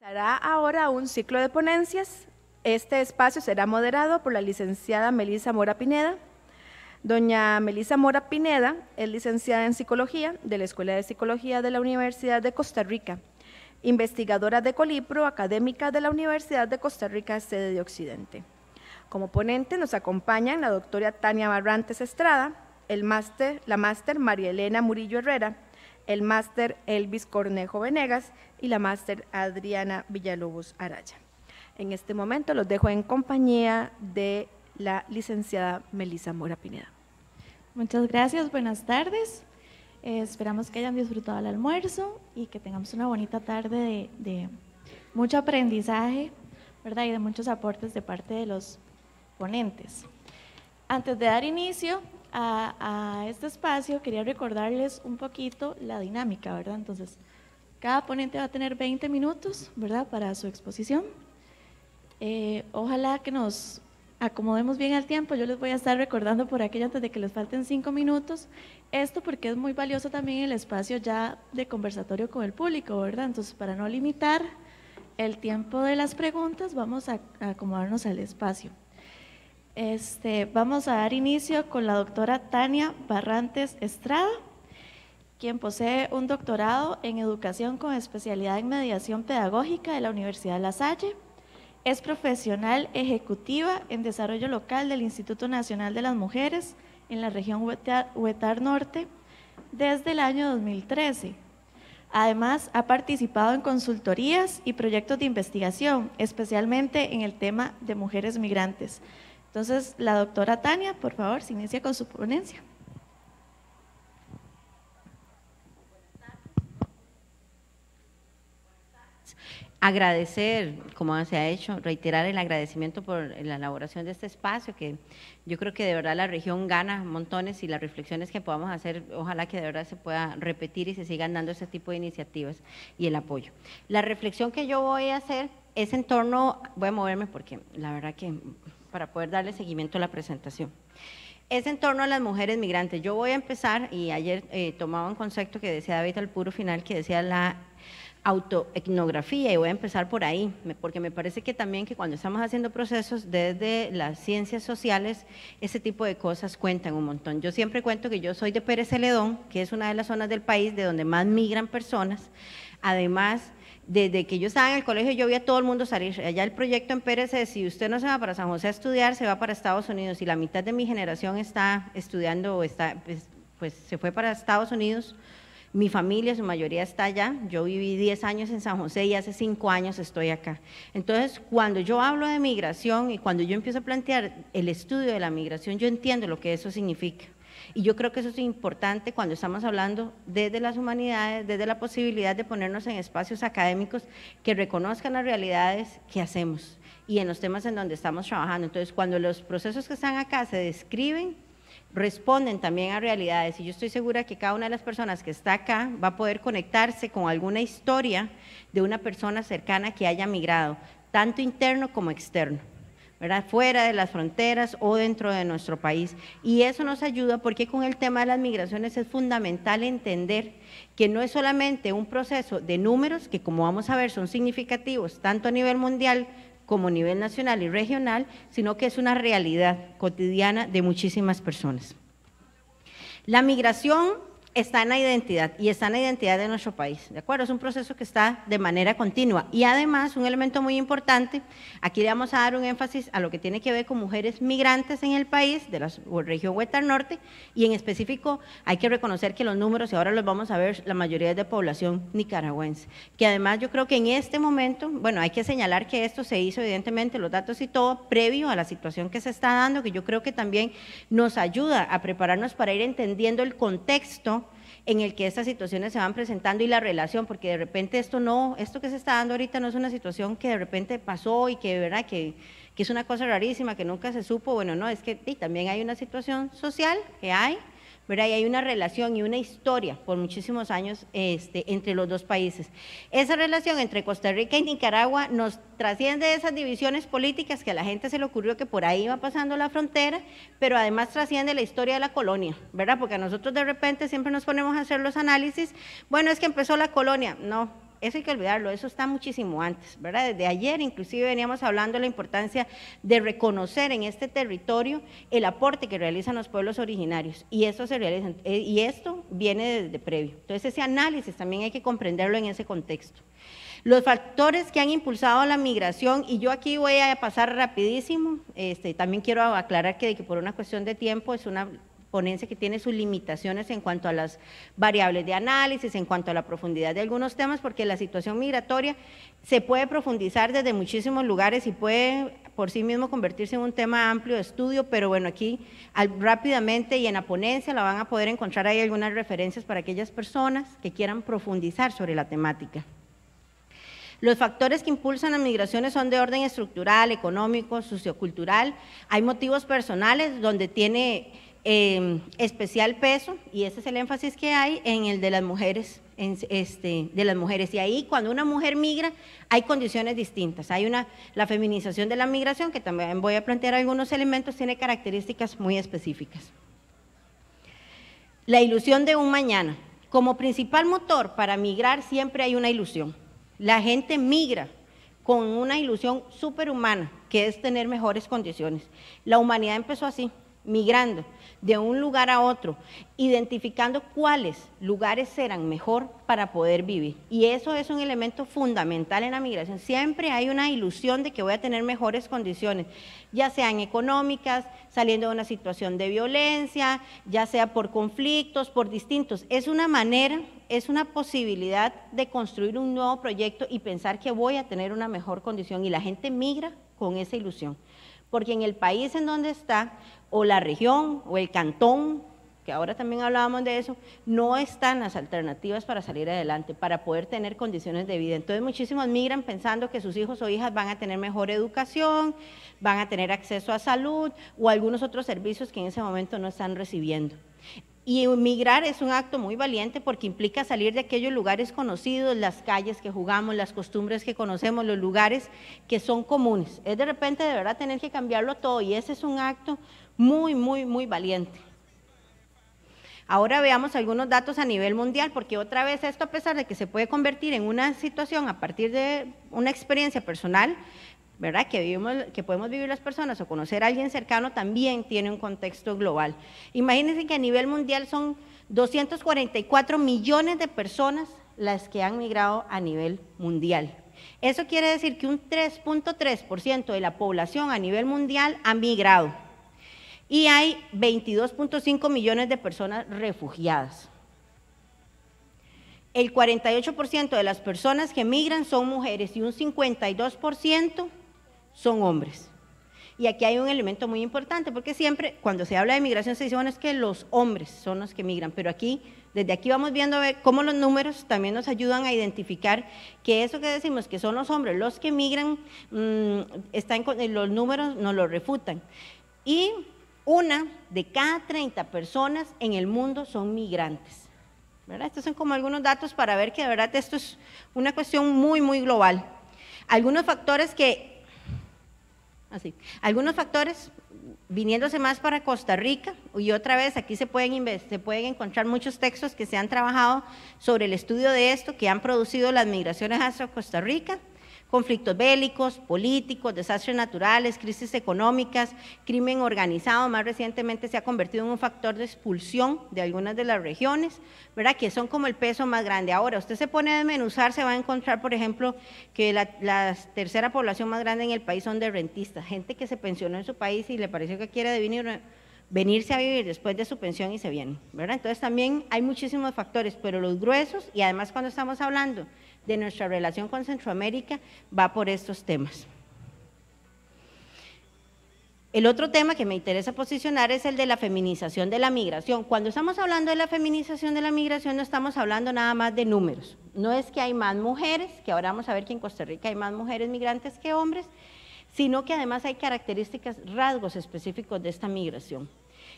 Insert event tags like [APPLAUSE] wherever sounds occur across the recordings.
Será ahora un ciclo de ponencias. Este espacio será moderado por la licenciada Melisa Mora Pineda. Doña Melisa Mora Pineda es licenciada en Psicología de la Escuela de Psicología de la Universidad de Costa Rica, investigadora de Colipro, académica de la Universidad de Costa Rica, sede de Occidente. Como ponente nos acompañan la doctora Tania Barrantes Estrada, la máster María Elena Murillo Herrera, el máster Elvis Cornejo Venegas y la máster Adriana Villalobos Araya. En este momento los dejo en compañía de la licenciada Melisa Mora Pineda. Muchas gracias, buenas tardes. Eh, esperamos que hayan disfrutado el almuerzo y que tengamos una bonita tarde de, mucho aprendizaje ¿verdad? y de muchos aportes de parte de los ponentes. Antes de dar inicio, a, este espacio, quería recordarles un poquito la dinámica, ¿verdad? Entonces, cada ponente va a tener 20 minutos, ¿verdad?, para su exposición. Eh, ojalá que nos acomodemos bien al tiempo. Yo les voy a estar recordando por aquello antes de que les falten 5 minutos. Esto porque es muy valioso también el espacio ya de conversatorio con el público, ¿verdad? Entonces, para no limitar el tiempo de las preguntas, vamos a acomodarnos al espacio. Este, vamos a dar inicio con la doctora Tania Barrantes Estrada, quien posee un doctorado en educación con especialidad en mediación pedagógica de la Universidad de La Salle. Es profesional ejecutiva en desarrollo local del Instituto Nacional de las Mujeres en la región Huetar, Huetar Norte desde el año 2013. Además, ha participado en consultorías y proyectos de investigación, especialmente en el tema de mujeres migrantes. Entonces, la doctora Tania, por favor, se inicia con su ponencia. agradecer, como se ha hecho, reiterar el agradecimiento por la elaboración de este espacio, que yo creo que de verdad la región gana montones y las reflexiones que podamos hacer, ojalá que de verdad se pueda repetir y se sigan dando ese tipo de iniciativas y el apoyo. La reflexión que yo voy a hacer es en torno, voy a moverme porque la verdad que para poder darle seguimiento a la presentación. Es en torno a las mujeres migrantes. Yo voy a empezar, y ayer eh, tomaba un concepto que decía David al puro final, que decía la autoetnografía y voy a empezar por ahí, porque me parece que también que cuando estamos haciendo procesos desde las ciencias sociales, ese tipo de cosas cuentan un montón. Yo siempre cuento que yo soy de Pérez Celedón, que es una de las zonas del país de donde más migran personas. Además, desde que yo estaba en el colegio yo vi a todo el mundo salir. Allá el proyecto en Pérez es, si usted no se va para San José a estudiar, se va para Estados Unidos. Y la mitad de mi generación está estudiando o está, pues, pues, se fue para Estados Unidos. Mi familia, su mayoría está allá. Yo viví 10 años en San José y hace 5 años estoy acá. Entonces, cuando yo hablo de migración y cuando yo empiezo a plantear el estudio de la migración, yo entiendo lo que eso significa. Y yo creo que eso es importante cuando estamos hablando desde las humanidades, desde la posibilidad de ponernos en espacios académicos que reconozcan las realidades que hacemos y en los temas en donde estamos trabajando. Entonces, cuando los procesos que están acá se describen, responden también a realidades. Y yo estoy segura que cada una de las personas que está acá va a poder conectarse con alguna historia de una persona cercana que haya migrado, tanto interno como externo fuera de las fronteras o dentro de nuestro país. Y eso nos ayuda porque con el tema de las migraciones es fundamental entender que no es solamente un proceso de números, que como vamos a ver son significativos tanto a nivel mundial como a nivel nacional y regional, sino que es una realidad cotidiana de muchísimas personas. La migración está en la identidad y está en la identidad de nuestro país. ¿De acuerdo? Es un proceso que está de manera continua. Y además, un elemento muy importante, aquí le vamos a dar un énfasis a lo que tiene que ver con mujeres migrantes en el país, de la región Huetar Norte, y en específico hay que reconocer que los números, y ahora los vamos a ver, la mayoría es de población nicaragüense. Que además yo creo que en este momento, bueno, hay que señalar que esto se hizo evidentemente, los datos y todo, previo a la situación que se está dando, que yo creo que también nos ayuda a prepararnos para ir entendiendo el contexto en el que estas situaciones se van presentando y la relación, porque de repente esto no, esto que se está dando ahorita no es una situación que de repente pasó y que, ¿verdad? Que, que es una cosa rarísima, que nunca se supo, bueno, no, es que también hay una situación social que hay, ¿verdad? hay una relación y una historia por muchísimos años este, entre los dos países. Esa relación entre Costa Rica y Nicaragua nos trasciende esas divisiones políticas que a la gente se le ocurrió que por ahí iba pasando la frontera, pero además trasciende la historia de la colonia, ¿verdad? Porque nosotros de repente siempre nos ponemos a hacer los análisis, bueno, es que empezó la colonia, no, eso hay que olvidarlo, eso está muchísimo antes, ¿verdad? Desde ayer inclusive veníamos hablando de la importancia de reconocer en este territorio el aporte que realizan los pueblos originarios y eso se realiza, eh, y esto viene desde previo. Entonces ese análisis también hay que comprenderlo en ese contexto. Los factores que han impulsado la migración, y yo aquí voy a pasar rapidísimo, este, también quiero aclarar que, que por una cuestión de tiempo es una ponencia que tiene sus limitaciones en cuanto a las variables de análisis, en cuanto a la profundidad de algunos temas, porque la situación migratoria se puede profundizar desde muchísimos lugares y puede por sí mismo convertirse en un tema amplio de estudio, pero bueno, aquí al, rápidamente y en la ponencia la van a poder encontrar ahí algunas referencias para aquellas personas que quieran profundizar sobre la temática. Los factores que impulsan las migraciones son de orden estructural, económico, sociocultural. Hay motivos personales donde tiene Em, especial peso, y ese es el énfasis que hay, en el de las mujeres. Este, de las mujeres. Y ahí cuando una mujer migra hay condiciones distintas. Hay una, la feminización de la migración, que también voy a plantear algunos elementos, tiene características muy específicas. La ilusión de un mañana. Como principal motor para migrar siempre hay una ilusión. La gente migra con una ilusión superhumana, que es tener mejores condiciones. La humanidad empezó así, migrando de un lugar a otro, identificando cuáles lugares serán mejor para poder vivir. Y eso es un elemento fundamental en la migración. Siempre hay una ilusión de que voy a tener mejores condiciones, ya sean económicas, saliendo de una situación de violencia, ya sea por conflictos, por distintos. Es una manera, es una posibilidad de construir un nuevo proyecto y pensar que voy a tener una mejor condición. Y la gente migra con esa ilusión porque en el país en donde está o la región o el cantón, que ahora también hablábamos de eso, no están las alternativas para salir adelante, para poder tener condiciones de vida. Entonces muchísimos migran pensando que sus hijos o hijas van a tener mejor educación, van a tener acceso a salud o algunos otros servicios que en ese momento no están recibiendo. Y migrar es un acto muy valiente porque implica salir de aquellos lugares conocidos, las calles que jugamos, las costumbres que conocemos, los lugares que son comunes. Es de repente de verdad tener que cambiarlo todo y ese es un acto muy, muy, muy valiente. Ahora veamos algunos datos a nivel mundial, porque otra vez esto, a pesar de que se puede convertir en una situación a partir de una experiencia personal, ¿verdad? Que, vivimos, que podemos vivir las personas o conocer a alguien cercano, también tiene un contexto global. Imagínense que a nivel mundial son 244 millones de personas las que han migrado a nivel mundial. Eso quiere decir que un 3.3% de la población a nivel mundial ha migrado y hay 22.5 millones de personas refugiadas. El 48% de las personas que emigran son mujeres y un 52% son hombres. Y aquí hay un elemento muy importante, porque siempre cuando se habla de migración se dice, bueno, es que los hombres son los que migran, pero aquí, desde aquí vamos viendo cómo los números también nos ayudan a identificar que eso que decimos que son los hombres los que migran, mm, están los números nos lo refutan. Y una de cada 30 personas en el mundo son migrantes. Estos son como algunos datos para ver que de verdad esto es una cuestión muy, muy global. Algunos factores que, así, ah, algunos factores viniéndose más para Costa Rica, y otra vez aquí se pueden, se pueden encontrar muchos textos que se han trabajado sobre el estudio de esto, que han producido las migraciones hacia Costa Rica conflictos bélicos, políticos, desastres naturales, crisis económicas, crimen organizado, más recientemente se ha convertido en un factor de expulsión de algunas de las regiones, ¿verdad? Que son como el peso más grande. Ahora, usted se pone a desmenuzar, se va a encontrar, por ejemplo, que la, tercera población más grande en el país son de rentistas, gente que se pensionó en su país y le pareció que quiere venir venirse a vivir después de su pensión y se viene. ¿verdad? Entonces también hay muchísimos factores, pero los gruesos, y además cuando estamos hablando de nuestra relación con Centroamérica va por estos temas. El otro tema que me interesa posicionar es el de la feminización de la migración. Cuando estamos hablando de la feminización de la migración no estamos hablando nada más de números. No es que hay más mujeres, que ahora vamos a ver que en Costa Rica hay más mujeres migrantes que hombres, sino que además hay características, rasgos específicos de esta migración.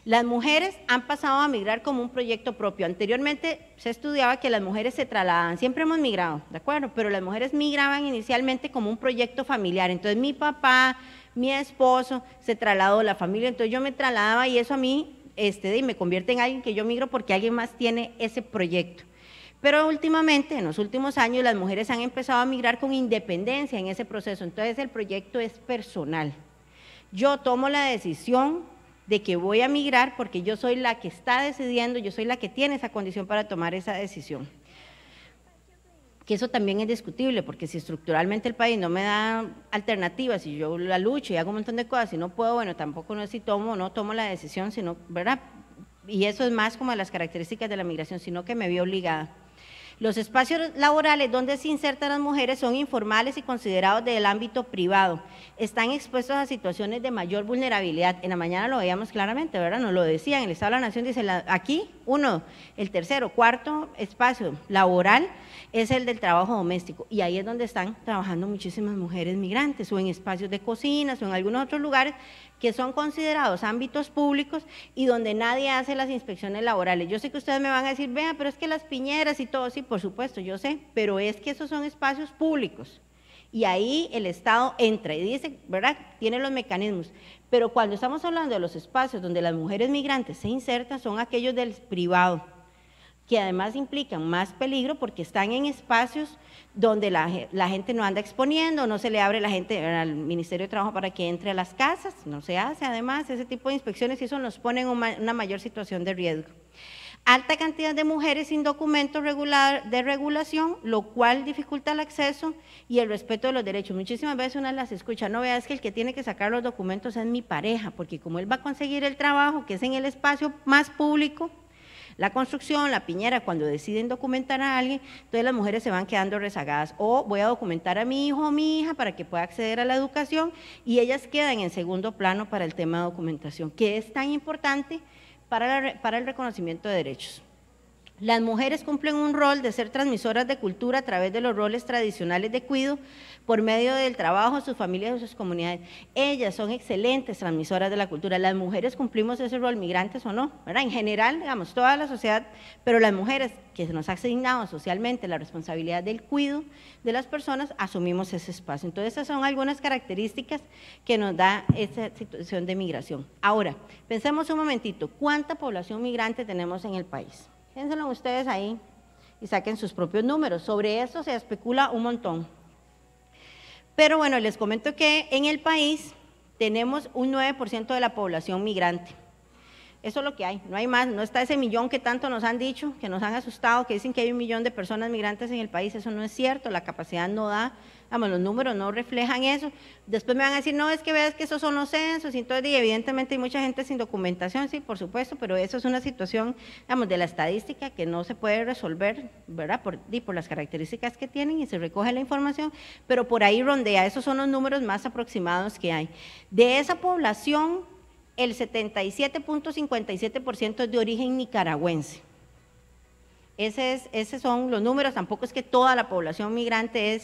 Las mujeres han pasado a migrar como un proyecto propio. Anteriormente se estudiaba que las mujeres se trasladaban, siempre hemos migrado, ¿de acuerdo? Pero las mujeres migraban inicialmente como un proyecto familiar. Entonces mi papá, mi esposo se trasladó, la familia, entonces yo me trasladaba y eso a mí este, me convierte en alguien que yo migro porque alguien más tiene ese proyecto. Pero últimamente, en los últimos años, las mujeres han empezado a migrar con independencia en ese proceso. Entonces el proyecto es personal. Yo tomo la decisión de que voy a migrar porque yo soy la que está decidiendo, yo soy la que tiene esa condición para tomar esa decisión. Que eso también es discutible, porque si estructuralmente el país no me da alternativas, si yo la lucho y hago un montón de cosas, si no puedo, bueno, tampoco no es si tomo o no tomo la decisión, sino, ¿verdad? Y eso es más como las características de la migración, sino que me vi obligada. Los espacios laborales donde se insertan las mujeres son informales y considerados del ámbito privado. Están expuestos a situaciones de mayor vulnerabilidad. En la mañana lo veíamos claramente, ¿verdad? Nos lo decían. El Estado de la Nación dice, aquí, uno, el tercero, cuarto espacio laboral es el del trabajo doméstico. Y ahí es donde están trabajando muchísimas mujeres migrantes o en espacios de cocinas o en algunos otros lugares que son considerados ámbitos públicos y donde nadie hace las inspecciones laborales. Yo sé que ustedes me van a decir, vea, pero es que las piñeras y todo, sí, por supuesto, yo sé, pero es que esos son espacios públicos. Y ahí el Estado entra y dice, ¿verdad? Tiene los mecanismos. Pero cuando estamos hablando de los espacios donde las mujeres migrantes se insertan, son aquellos del privado que además implican más peligro porque están en espacios donde la, gente no anda exponiendo, no se le abre la gente al Ministerio de Trabajo para que entre a las casas, no se hace además ese tipo de inspecciones y eso nos pone en una mayor situación de riesgo. Alta cantidad de mujeres sin documentos de regulación, lo cual dificulta el acceso y el respeto de los derechos. Muchísimas veces una las escucha, no veas que el que tiene que sacar los documentos es mi pareja, porque como él va a conseguir el trabajo, que es en el espacio más público, la construcción, la piñera, cuando deciden documentar a alguien, entonces las mujeres se van quedando rezagadas. O voy a documentar a mi hijo o mi hija para que pueda acceder a la educación y ellas quedan en segundo plano para el tema de documentación, que es tan importante para, para el reconocimiento de derechos. Las mujeres cumplen un rol de ser transmisoras de cultura a través de los roles tradicionales de cuido por medio del trabajo, sus familias y sus comunidades. Ellas son excelentes transmisoras de la cultura. Las mujeres cumplimos ese rol, migrantes o no, En general, digamos, toda la sociedad, pero las mujeres que nos ha asignado socialmente la responsabilidad del cuido de las personas, asumimos ese espacio. Entonces, esas son algunas características que nos da esa situación de migración. Ahora, pensemos un momentito, ¿cuánta población migrante tenemos en el país? Piénsenlo ustedes ahí y saquen sus propios números. Sobre eso se especula un montón. Pero bueno, les comento que en el país tenemos un 9% de la población migrante. Eso es lo que hay, no hay más, no está ese millón que tanto nos han dicho, que nos han asustado, que dicen que hay un millón de personas migrantes en el país, eso no es cierto, la capacidad no da, vamos, los números no reflejan eso. Después me van a decir, no, es que veas que esos son los censos, y entonces evidentemente hay mucha gente sin documentación, sí, por supuesto, pero eso es una situación, vamos, de la estadística que no se puede resolver, ¿verdad? Por, y por las características que tienen y se recoge la información, pero por ahí rondea, esos son los números más aproximados que hay. De esa población el 77.57% es de origen nicaragüense. esos son los números, tampoco es que toda la población migrante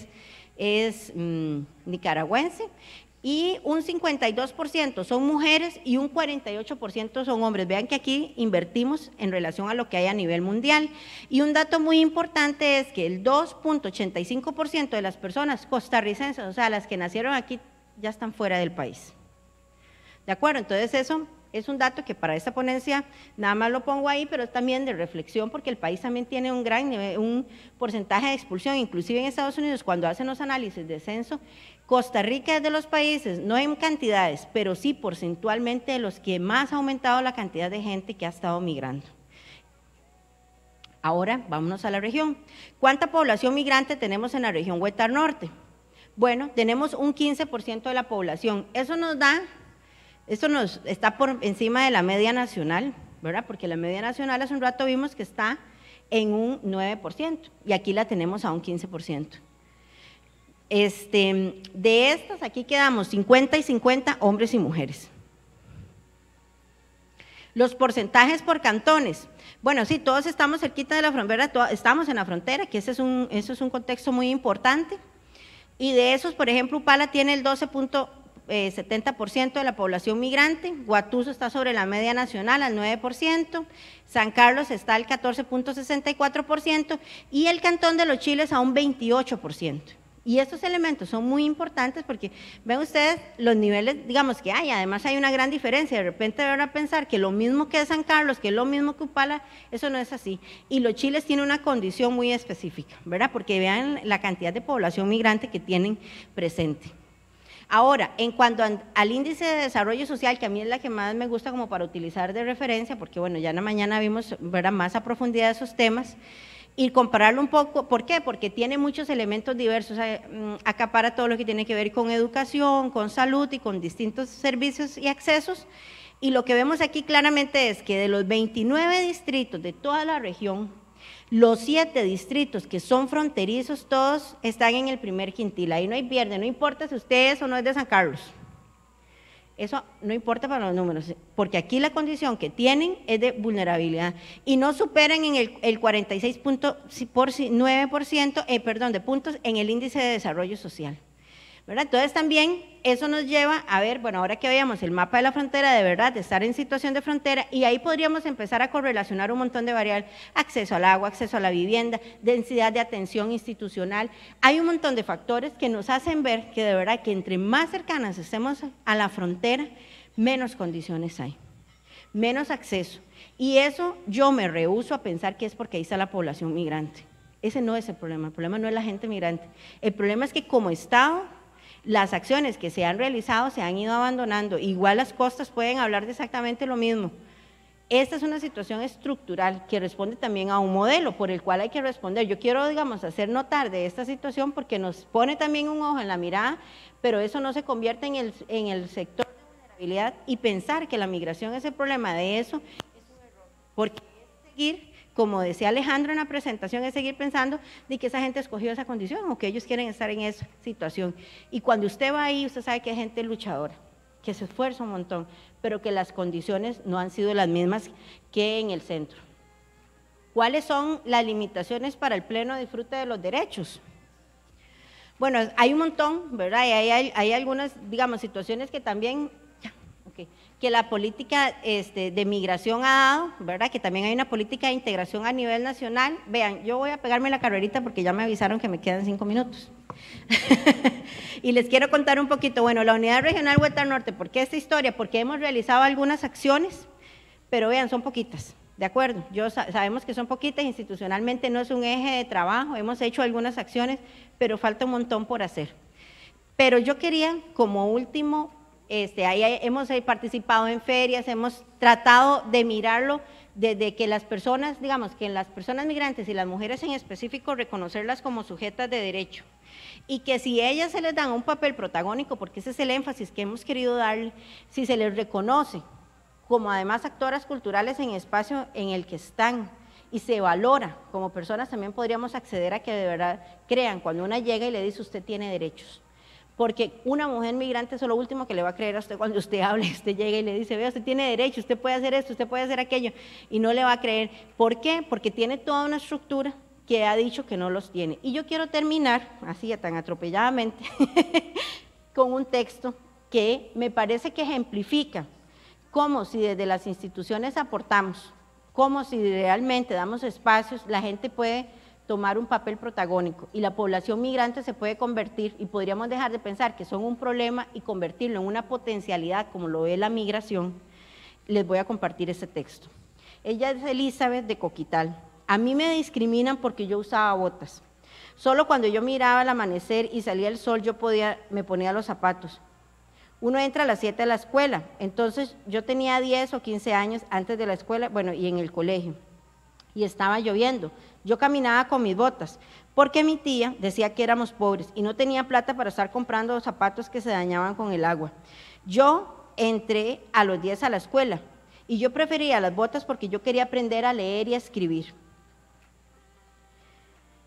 es, mm, nicaragüense. Y un 52% son mujeres y un 48% son hombres. Vean que aquí invertimos en relación a lo que hay a nivel mundial. Y un dato muy importante es que el 2.85% de las personas costarricenses, o sea, las que nacieron aquí, ya están fuera del país. ¿De acuerdo? Entonces eso es un dato que para esta ponencia nada más lo pongo ahí, pero es también de reflexión porque el país también tiene un gran un porcentaje de expulsión, inclusive en Estados Unidos cuando hacen los análisis de censo, Costa Rica es de los países, no en cantidades, pero sí porcentualmente de los que más ha aumentado la cantidad de gente que ha estado migrando. Ahora vámonos a la región. ¿Cuánta población migrante tenemos en la región Huetar Norte? Bueno, tenemos un 15% de la población. Eso nos da esto nos está por encima de la media nacional, ¿verdad? Porque la media nacional hace un rato vimos que está en un 9% y aquí la tenemos a un 15%. Este, de estas aquí quedamos 50 y 50 hombres y mujeres. Los porcentajes por cantones. Bueno, sí, todos estamos cerquita de la frontera, estamos en la frontera, que ese es un, eso es un contexto muy importante. Y de esos, por ejemplo, Upala tiene el 12.8%, 70% eh, de la población migrante, Guatuso está sobre la media nacional al 9%, San Carlos está al 14.64% y el Cantón de los Chiles a un 28%. Y estos elementos son muy importantes porque ven ustedes los niveles, digamos que hay, además hay una gran diferencia. De repente van a pensar que lo mismo que San Carlos, que es lo mismo que Upala, eso no es así. Y los chiles tienen una condición muy específica, ¿verdad? Porque vean la cantidad de población migrante que tienen presente. Ahora, en cuanto al índice de desarrollo social, que a mí es la que más me gusta como para utilizar de referencia, porque bueno, ya en la mañana vimos más a profundidad esos temas, y compararlo un poco, ¿por qué? Porque tiene muchos elementos diversos, mm, acapara todo lo que tiene que ver con educación, con salud y con distintos servicios y accesos. Y lo que vemos aquí claramente es que de los 29 distritos de toda la región, los siete distritos que son fronterizos, todos están en el primer quintil. Ahí no hay pierde, no importa si usted es o no es de San Carlos. Eso no importa para los números, porque aquí la condición que tienen es de vulnerabilidad y no superan en el, el 46.9% eh, perdón, de puntos en el índice de desarrollo social. Entonces también eso nos lleva a ver, bueno, ahora que veíamos el mapa de la frontera, de verdad, de estar en situación de frontera, y ahí podríamos empezar a correlacionar un montón de variables, acceso al agua, acceso a la vivienda, densidad de atención institucional. Hay un montón de factores que nos hacen ver que de verdad que entre más cercanas estemos a la frontera, menos condiciones hay, menos acceso. Y eso yo me rehuso a pensar que es porque ahí está la población migrante. Ese no es el problema, el problema no es la gente migrante. El problema es que como Estado las acciones que se han realizado se han ido abandonando. Igual las costas pueden hablar de exactamente lo mismo. Esta es una situación estructural que responde también a un modelo por el cual hay que responder. Yo quiero, digamos, hacer notar de esta situación porque nos pone también un ojo en la mirada, pero eso no se convierte en el, en el sector de vulnerabilidad y pensar que la migración es el problema de eso es un error, porque seguir como decía Alejandro en la presentación, es seguir pensando de que esa gente escogió esa condición o que ellos quieren estar en esa situación. Y cuando usted va ahí, usted sabe que hay gente luchadora, que se esfuerza un montón, pero que las condiciones no han sido las mismas que en el centro. ¿Cuáles son las limitaciones para el pleno disfrute de los derechos? Bueno, hay un montón, ¿verdad? Y hay, hay algunas, digamos, situaciones que también que la política este, de migración ha dado, ¿verdad? Que también hay una política de integración a nivel nacional. Vean, yo voy a pegarme la carrerita porque ya me avisaron que me quedan cinco minutos. [LAUGHS] y les quiero contar un poquito, bueno, la Unidad Regional Huerta Norte, ¿por qué esta historia? Porque hemos realizado algunas acciones, pero vean, son poquitas, ¿de acuerdo? Yo sabemos que son poquitas, institucionalmente no es un eje de trabajo, hemos hecho algunas acciones, pero falta un montón por hacer. Pero yo quería, como último este, ahí hemos eh, participado en ferias, hemos tratado de mirarlo desde que las personas, digamos, que las personas migrantes y las mujeres en específico, reconocerlas como sujetas de derecho. Y que si ellas se les dan un papel protagónico, porque ese es el énfasis que hemos querido darle, si se les reconoce como además actoras culturales en el espacio en el que están y se valora como personas, también podríamos acceder a que de verdad crean cuando una llega y le dice usted tiene derechos porque una mujer migrante es lo último que le va a creer a usted cuando usted hable, [LAUGHS] usted llega y le dice, vea, usted tiene derecho, usted puede hacer esto, usted puede hacer aquello, y no le va a creer. ¿Por qué? Porque tiene toda una estructura que ha dicho que no los tiene. Y yo quiero terminar, así tan atropelladamente, [LAUGHS] con un texto que me parece que ejemplifica cómo si desde las instituciones aportamos, cómo si realmente damos espacios, la gente puede tomar un papel protagónico y la población migrante se puede convertir y podríamos dejar de pensar que son un problema y convertirlo en una potencialidad como lo es la migración, les voy a compartir ese texto. Ella es Elizabeth de Coquital. A mí me discriminan porque yo usaba botas. Solo cuando yo miraba al amanecer y salía el sol yo podía, me ponía los zapatos. Uno entra a las 7 a la escuela, entonces yo tenía 10 o 15 años antes de la escuela, bueno, y en el colegio y estaba lloviendo. Yo caminaba con mis botas, porque mi tía decía que éramos pobres y no tenía plata para estar comprando zapatos que se dañaban con el agua. Yo entré a los 10 a la escuela y yo prefería las botas porque yo quería aprender a leer y a escribir.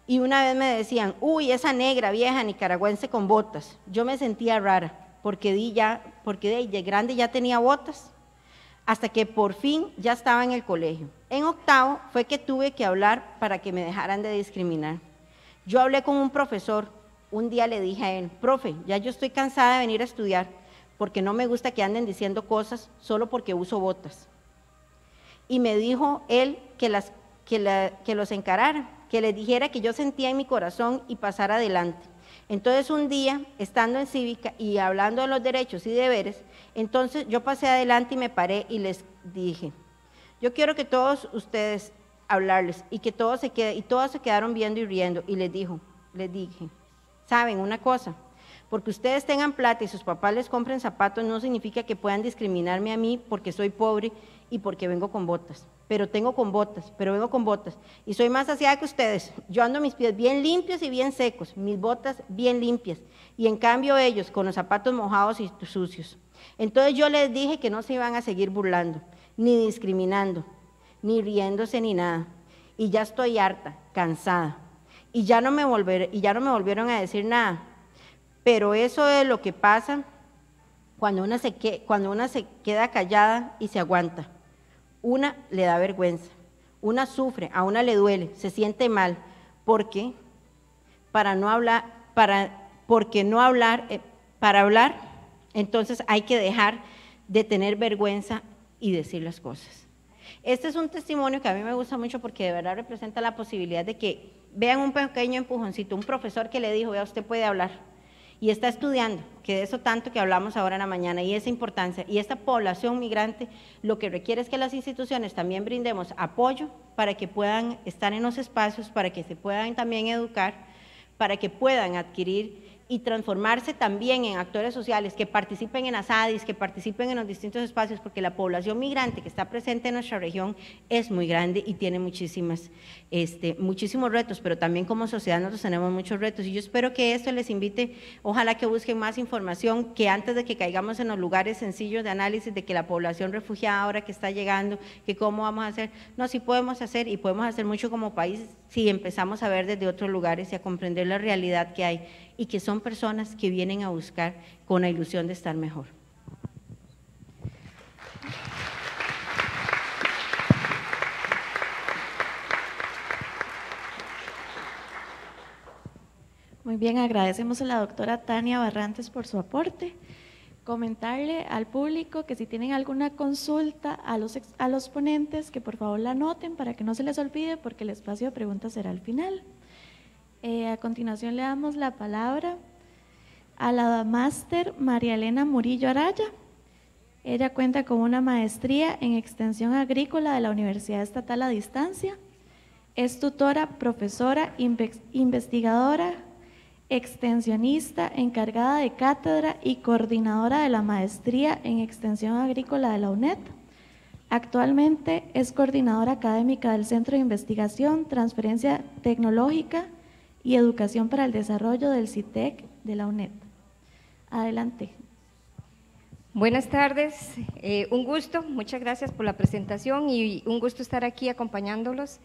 Y una vez me decían, uy, esa negra vieja nicaragüense con botas. Yo me sentía rara porque, di ya, porque de grande ya tenía botas, hasta que por fin ya estaba en el colegio. En octavo fue que tuve que hablar para que me dejaran de discriminar. Yo hablé con un profesor, un día le dije a él, profe, ya yo estoy cansada de venir a estudiar porque no me gusta que anden diciendo cosas solo porque uso botas. Y me dijo él que, las, que, los encarara, que les dijera que yo sentía en mi corazón y pasara adelante. Entonces un día, estando en cívica y hablando de los derechos y deberes, entonces yo pasé adelante y me paré y les dije, yo quiero que todos ustedes hablarles y que todos se y todos se quedaron viendo y riendo y les dijo, les dije, saben una cosa, porque ustedes tengan plata y sus papás les compren zapatos no significa que puedan discriminarme a mí porque soy pobre y porque vengo con botas. Pero tengo con botas, pero vengo con botas. Y soy más aseada que ustedes. Yo ando mis pies bien limpios y bien secos, mis botas bien limpias. Y en cambio ellos con los zapatos mojados y sucios. Entonces yo les dije que no se iban a seguir burlando ni discriminando, ni riéndose ni nada. Y ya estoy harta, cansada. Y ya no me, volver, y ya no me volvieron a decir nada. Pero eso es lo que pasa cuando una, se que, cuando una se queda callada y se aguanta. Una le da vergüenza, una sufre, a una le duele, se siente mal, porque para no hablar, para, porque no hablar, eh, para hablar, entonces hay que dejar de tener vergüenza y decir las cosas. Este es un testimonio que a mí me gusta mucho porque de verdad representa la posibilidad de que vean un pequeño empujoncito, un profesor que le dijo, vea, usted puede hablar. Y está estudiando, que de eso tanto que hablamos ahora en la mañana, y esa importancia, y esta población migrante, lo que requiere es que las instituciones también brindemos apoyo para que puedan estar en los espacios, para que se puedan también educar, para que puedan adquirir y transformarse también en actores sociales que participen en ASADIS, que participen en los distintos espacios, porque la población migrante que está presente en nuestra región es muy grande y tiene muchísimas, este, muchísimos retos, pero también como sociedad nosotros tenemos muchos retos y yo espero que esto les invite, ojalá que busquen más información, que antes de que caigamos en los lugares sencillos de análisis de que la población refugiada ahora que está llegando, que cómo vamos a hacer, no, sí podemos hacer y podemos hacer mucho como país si empezamos a ver desde otros lugares y a comprender la realidad que hay y que son personas que vienen a buscar con la ilusión de estar mejor. Muy bien, agradecemos a la doctora Tania Barrantes por su aporte. Comentarle al público que si tienen alguna consulta a los, a los ponentes, que por favor la anoten para que no se les olvide porque el espacio de preguntas será al final. Eh, a continuación le damos la palabra a la máster María Elena Murillo Araya. Ella cuenta con una maestría en extensión agrícola de la Universidad Estatal a Distancia. Es tutora, profesora, investigadora, extensionista, encargada de cátedra y coordinadora de la maestría en extensión agrícola de la UNED. Actualmente es coordinadora académica del Centro de Investigación, Transferencia Tecnológica y Educación para el Desarrollo del CITEC e de la UNED. Adelante. Buenas tardes, eh, un gusto, muchas gracias por la presentación y un gusto estar aquí acompañándolos.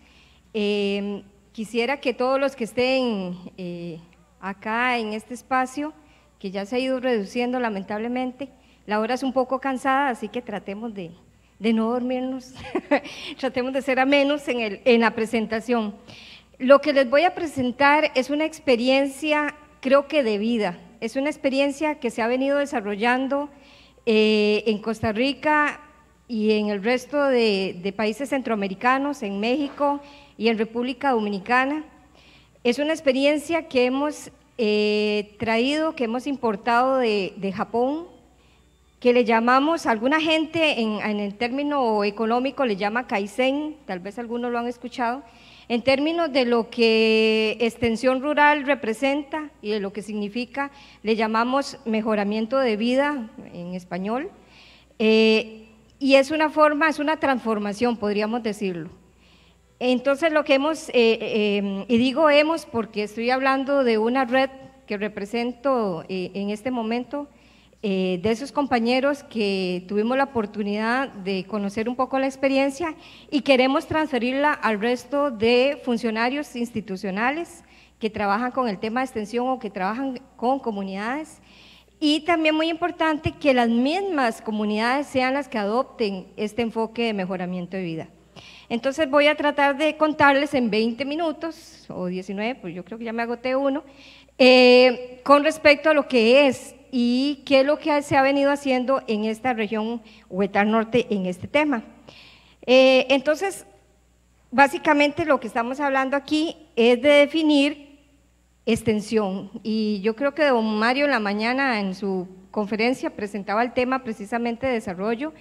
Eh, quisiera que todos los que estén eh, acá en este espacio, que ya se ha ido reduciendo lamentablemente, la hora es un poco cansada, así que tratemos de, no dormirnos, [LAUGHS] tratemos de ser amenos en, en la presentación. Lo que les voy a presentar es una experiencia, creo que de vida. Es una experiencia que se ha venido desarrollando eh, en Costa Rica y en el resto de, países centroamericanos, en México y en República Dominicana. Es una experiencia que hemos eh, traído, que hemos importado de, Japón, que le llamamos, alguna gente en, en, el término económico le llama Kaizen, tal vez algunos lo han escuchado, en términos de lo que extensión rural representa y de lo que significa, le llamamos mejoramiento de vida en español, eh, y es una forma, es una transformación, podríamos decirlo. Entonces lo que hemos, eh, eh, y digo hemos porque estoy hablando de una red que represento en este momento, eh, de esos compañeros que tuvimos la oportunidad de conocer un poco la experiencia y queremos transferirla al resto de funcionarios institucionales que trabajan con el tema de extensión o que trabajan con comunidades. Y también muy importante que las mismas comunidades sean las que adopten este enfoque de mejoramiento de vida. Entonces voy a tratar de contarles en 20 minutos o 19, pues yo creo que ya me agoté uno, eh, con respecto a lo que es y qué es lo que se ha venido haciendo en esta región Huetar Norte en este tema. Eh, entonces, básicamente lo que estamos hablando aquí es de definir extensión y yo creo que don Mario la mañana en su conferencia presentaba el tema precisamente de desarrollo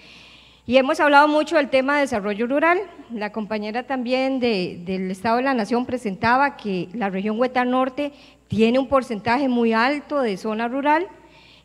y hemos hablado mucho del tema de desarrollo rural. La compañera también del Estado de la Nación presentaba que la región Hueta Norte tiene un porcentaje muy alto de zona rural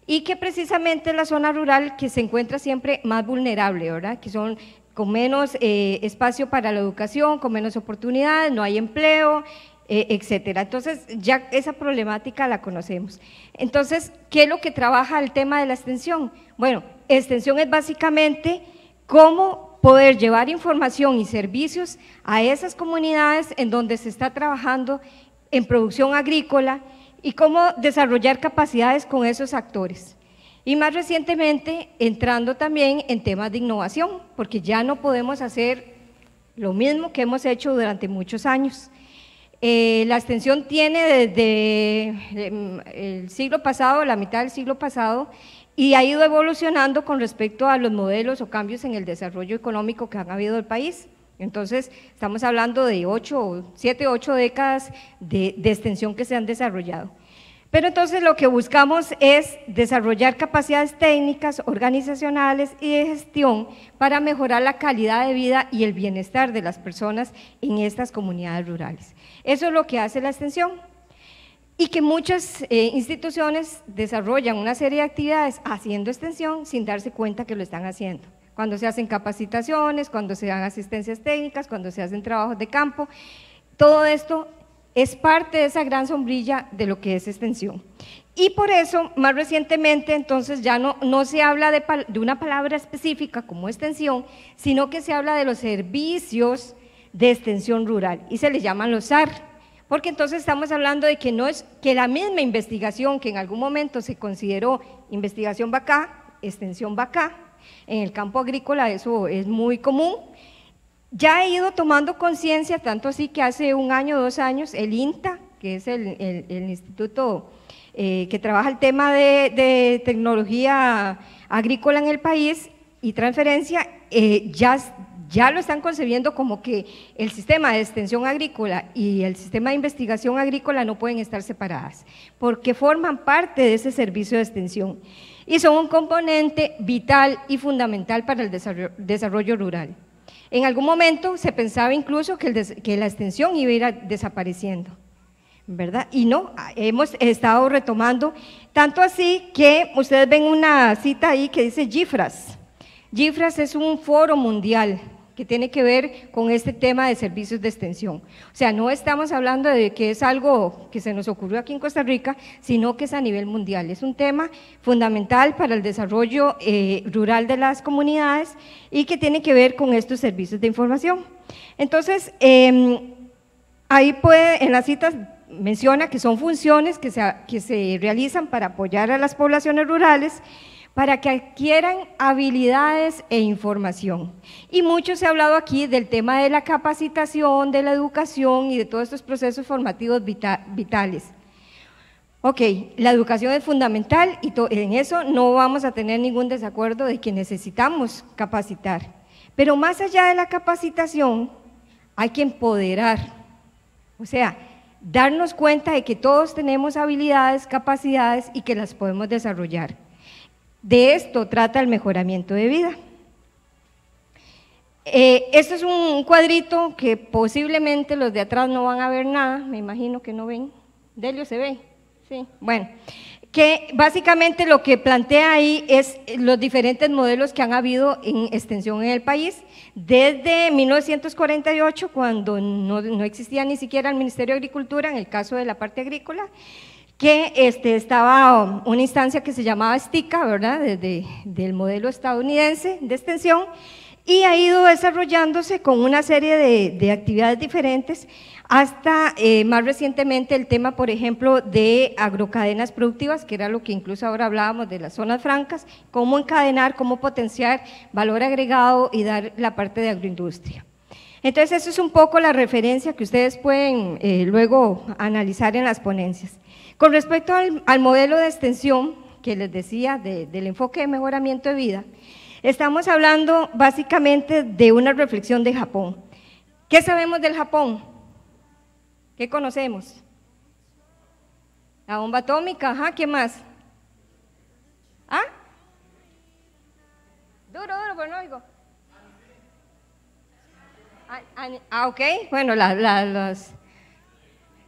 y que precisamente la zona rural que se encuentra siempre más vulnerable, ¿verdad? Que son con menos eh, espacio para la educación, con menos oportunidades, no hay empleo, eh, etcétera. Entonces, ya esa problemática la conocemos. Entonces, ¿qué es lo que trabaja el tema de la extensión? Bueno, extensión es básicamente cómo poder llevar información y servicios a esas comunidades en donde se está trabajando en producción agrícola, y cómo desarrollar capacidades con esos actores. Y más recientemente, entrando también en temas de innovación, porque ya no podemos hacer lo mismo que hemos hecho durante muchos años. Eh, la extensión tiene desde em, el siglo pasado, la mitad del siglo pasado, y ha ido evolucionando con respecto a los modelos o cambios en el desarrollo económico que han habido el país. Entonces, estamos hablando de ocho, siete, ocho décadas de, extensión que se han desarrollado. Pero entonces lo que buscamos es desarrollar capacidades técnicas, organizacionales y de gestión para mejorar la calidad de vida y el bienestar de las personas en estas comunidades rurales. Eso es lo que hace la extensión. Y que muchas eh, instituciones desarrollan una serie de actividades haciendo extensión sin darse cuenta que lo están haciendo cuando se hacen capacitaciones, cuando se dan asistencias técnicas, cuando se hacen trabajos de campo. Todo esto es parte de esa gran sombrilla de lo que es extensión. Y por eso, más recientemente, entonces ya no, no se habla de, una palabra específica como extensión, sino que se habla de los servicios de extensión rural y se les llaman los SAR porque entonces estamos hablando de que no es que la misma investigación que en algún momento se consideró investigación vaca, extensión vaca, en el campo agrícola eso es muy común. Ya he ido tomando conciencia, tanto así que hace un año, o dos años, el INTA, que es el, instituto eh, que trabaja el tema de, tecnología agrícola en el país y transferencia, eh, ya lo están concebiendo como que el sistema de extensión agrícola y el sistema de investigación agrícola no pueden estar separadas, porque forman parte de ese servicio de extensión y son un componente vital y fundamental para el desarrollo, rural. En algún momento se pensaba incluso que, que, la extensión iba a ir desapareciendo, ¿verdad? Y no, hemos estado retomando, tanto así que ustedes ven una cita ahí que dice GIFRAS. GIFRAS es un foro mundial que tiene que ver con este tema de servicios de extensión. O sea, no estamos hablando de que es algo que se nos ocurrió aquí en Costa Rica, sino que es a nivel mundial. Es un tema fundamental para el desarrollo eh, rural de las comunidades y que tiene que ver con estos servicios de información. Entonces, em, ahí puede, en las citas menciona que son funciones que que se realizan para apoyar a las poblaciones rurales para que adquieran habilidades e información. Y mucho se ha hablado aquí del tema de la capacitación, de la educación y de todos estos procesos formativos vitales. Ok, la educación es fundamental y en eso no vamos a tener ningún desacuerdo de que necesitamos capacitar. Pero más allá de la capacitación, hay que empoderar. O sea, darnos cuenta de que todos tenemos habilidades, capacidades y que las podemos desarrollar. De esto trata el mejoramiento de vida. Eh, este es un cuadrito que posiblemente los de atrás no van a ver nada, me imagino que no ven. Delio se ve, sí. Bueno, que básicamente lo que plantea ahí es los diferentes modelos que han habido en extensión en el país desde 1948, cuando no existía ni siquiera el Ministerio de Agricultura, en el caso de la parte agrícola, que este, estaba um, una instancia que se llamaba STICA, ¿verdad? Desde del modelo estadounidense de extensión, y ha ido desarrollándose con una serie de, actividades diferentes, hasta eh, más recientemente el tema, por ejemplo, de agrocadenas productivas, que era lo que incluso ahora hablábamos de las zonas francas, cómo encadenar, cómo potenciar valor agregado y dar la parte de agroindustria. Entonces, eso es un poco la referencia que ustedes pueden eh, luego analizar en las ponencias. Con respecto al, modelo de extensión que les decía del enfoque de mejoramiento de vida, estamos hablando básicamente de una reflexión de Japón. ¿Qué sabemos del Japón? ¿Qué conocemos? La bomba atómica, ajá, ¿qué más? ¿Ah? Duro, duro, pero pues no oigo. Ah, ah, ah, ok, bueno, la,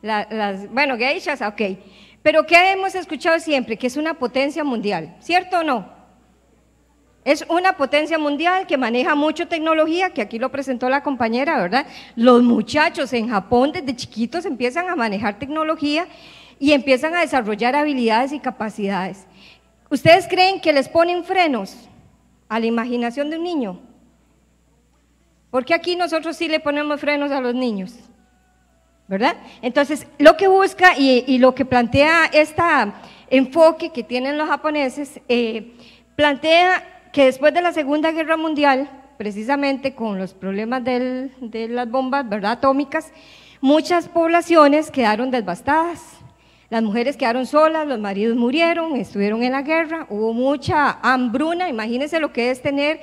las, bueno, geishas, ok. Pero ¿qué hemos escuchado siempre? Que es una potencia mundial, ¿cierto o no? Es una potencia mundial que maneja mucho tecnología, que aquí lo presentó la compañera, ¿verdad? Los muchachos en Japón desde chiquitos empiezan a manejar tecnología y empiezan a desarrollar habilidades y capacidades. ¿Ustedes creen que les ponen frenos a la imaginación de un niño? Porque aquí nosotros sí le ponemos frenos a los niños. ¿verdad? Entonces, lo que busca y, lo que plantea este enfoque que tienen los japoneses, eh, plantea que después de la Segunda Guerra Mundial, precisamente con los problemas de las bombas ¿verdad? atómicas, muchas poblaciones quedaron devastadas. Las mujeres quedaron solas, los maridos murieron, estuvieron en la guerra, hubo mucha hambruna, imagínense lo que es tener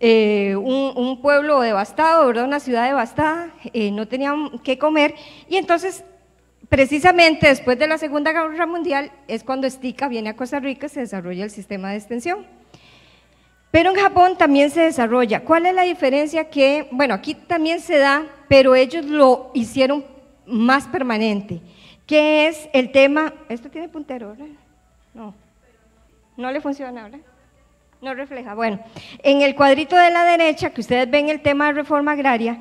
eh, un, pueblo devastado, ¿verdad? una ciudad devastada, eh, no tenían qué comer. Y entonces, precisamente después de la Segunda Guerra Mundial, es cuando Estica viene a Costa Rica y se desarrolla el sistema de extensión. Pero en Japón también se desarrolla. ¿Cuál es la diferencia que, bueno, aquí también se da, pero ellos lo hicieron más permanente, ¿Qué es el tema, esto tiene puntero, No, no le funciona, ¿verdad? No refleja. Bueno, en el cuadrito de la derecha, que ustedes ven el tema de reforma agraria,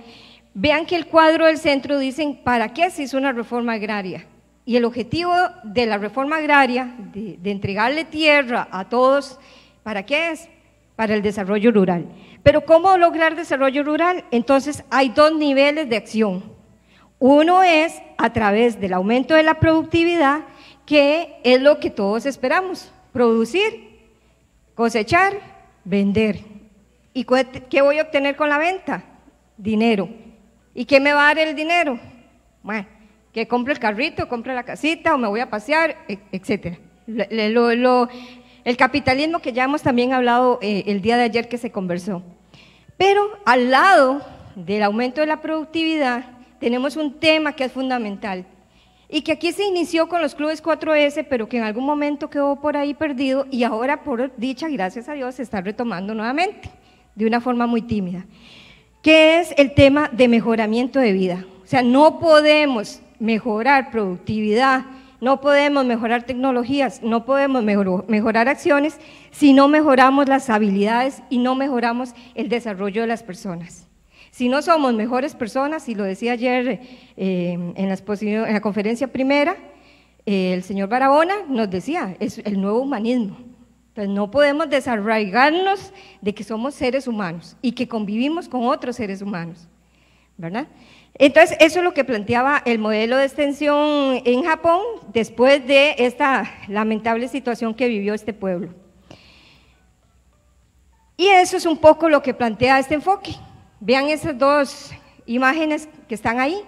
vean que el cuadro del centro dicen, ¿para qué se hizo una reforma agraria? Y el objetivo de la reforma agraria, de, de entregarle tierra a todos, ¿para qué es? Para el desarrollo rural. Pero ¿cómo lograr desarrollo rural? Entonces hay dos niveles de acción. Uno es a través del aumento de la productividad, que es lo que todos esperamos, producir Cosechar, vender. ¿Y qué voy a obtener con la venta? Dinero. ¿Y qué me va a dar el dinero? Bueno, que compre el carrito, compre la casita o me voy a pasear, e, etcétera. el capitalismo que ya hemos también hablado eh, el día de ayer que se conversó. Pero al lado del aumento de la productividad tenemos un tema que es fundamental y que aquí se inició con los clubes 4S, pero que en algún momento quedó por ahí perdido y ahora por dicha, gracias a Dios, se está retomando nuevamente, de una forma muy tímida, que es el tema de mejoramiento de vida. O sea, no podemos mejorar productividad, no podemos mejorar tecnologías, no podemos mejorar acciones si no mejoramos las habilidades y no mejoramos el desarrollo de las personas. Si no somos mejores personas, y lo decía ayer eh, en, la conferencia primera, eh, el señor Barahona nos decía, es el nuevo humanismo. pues no podemos desarraigarnos de que somos seres humanos y que convivimos con otros seres humanos, ¿verdad? Entonces eso es lo que planteaba el modelo de extensión en Japón después de esta lamentable situación que vivió este pueblo. Y eso es un poco lo que plantea este enfoque, Vean esas dos imágenes que están ahí.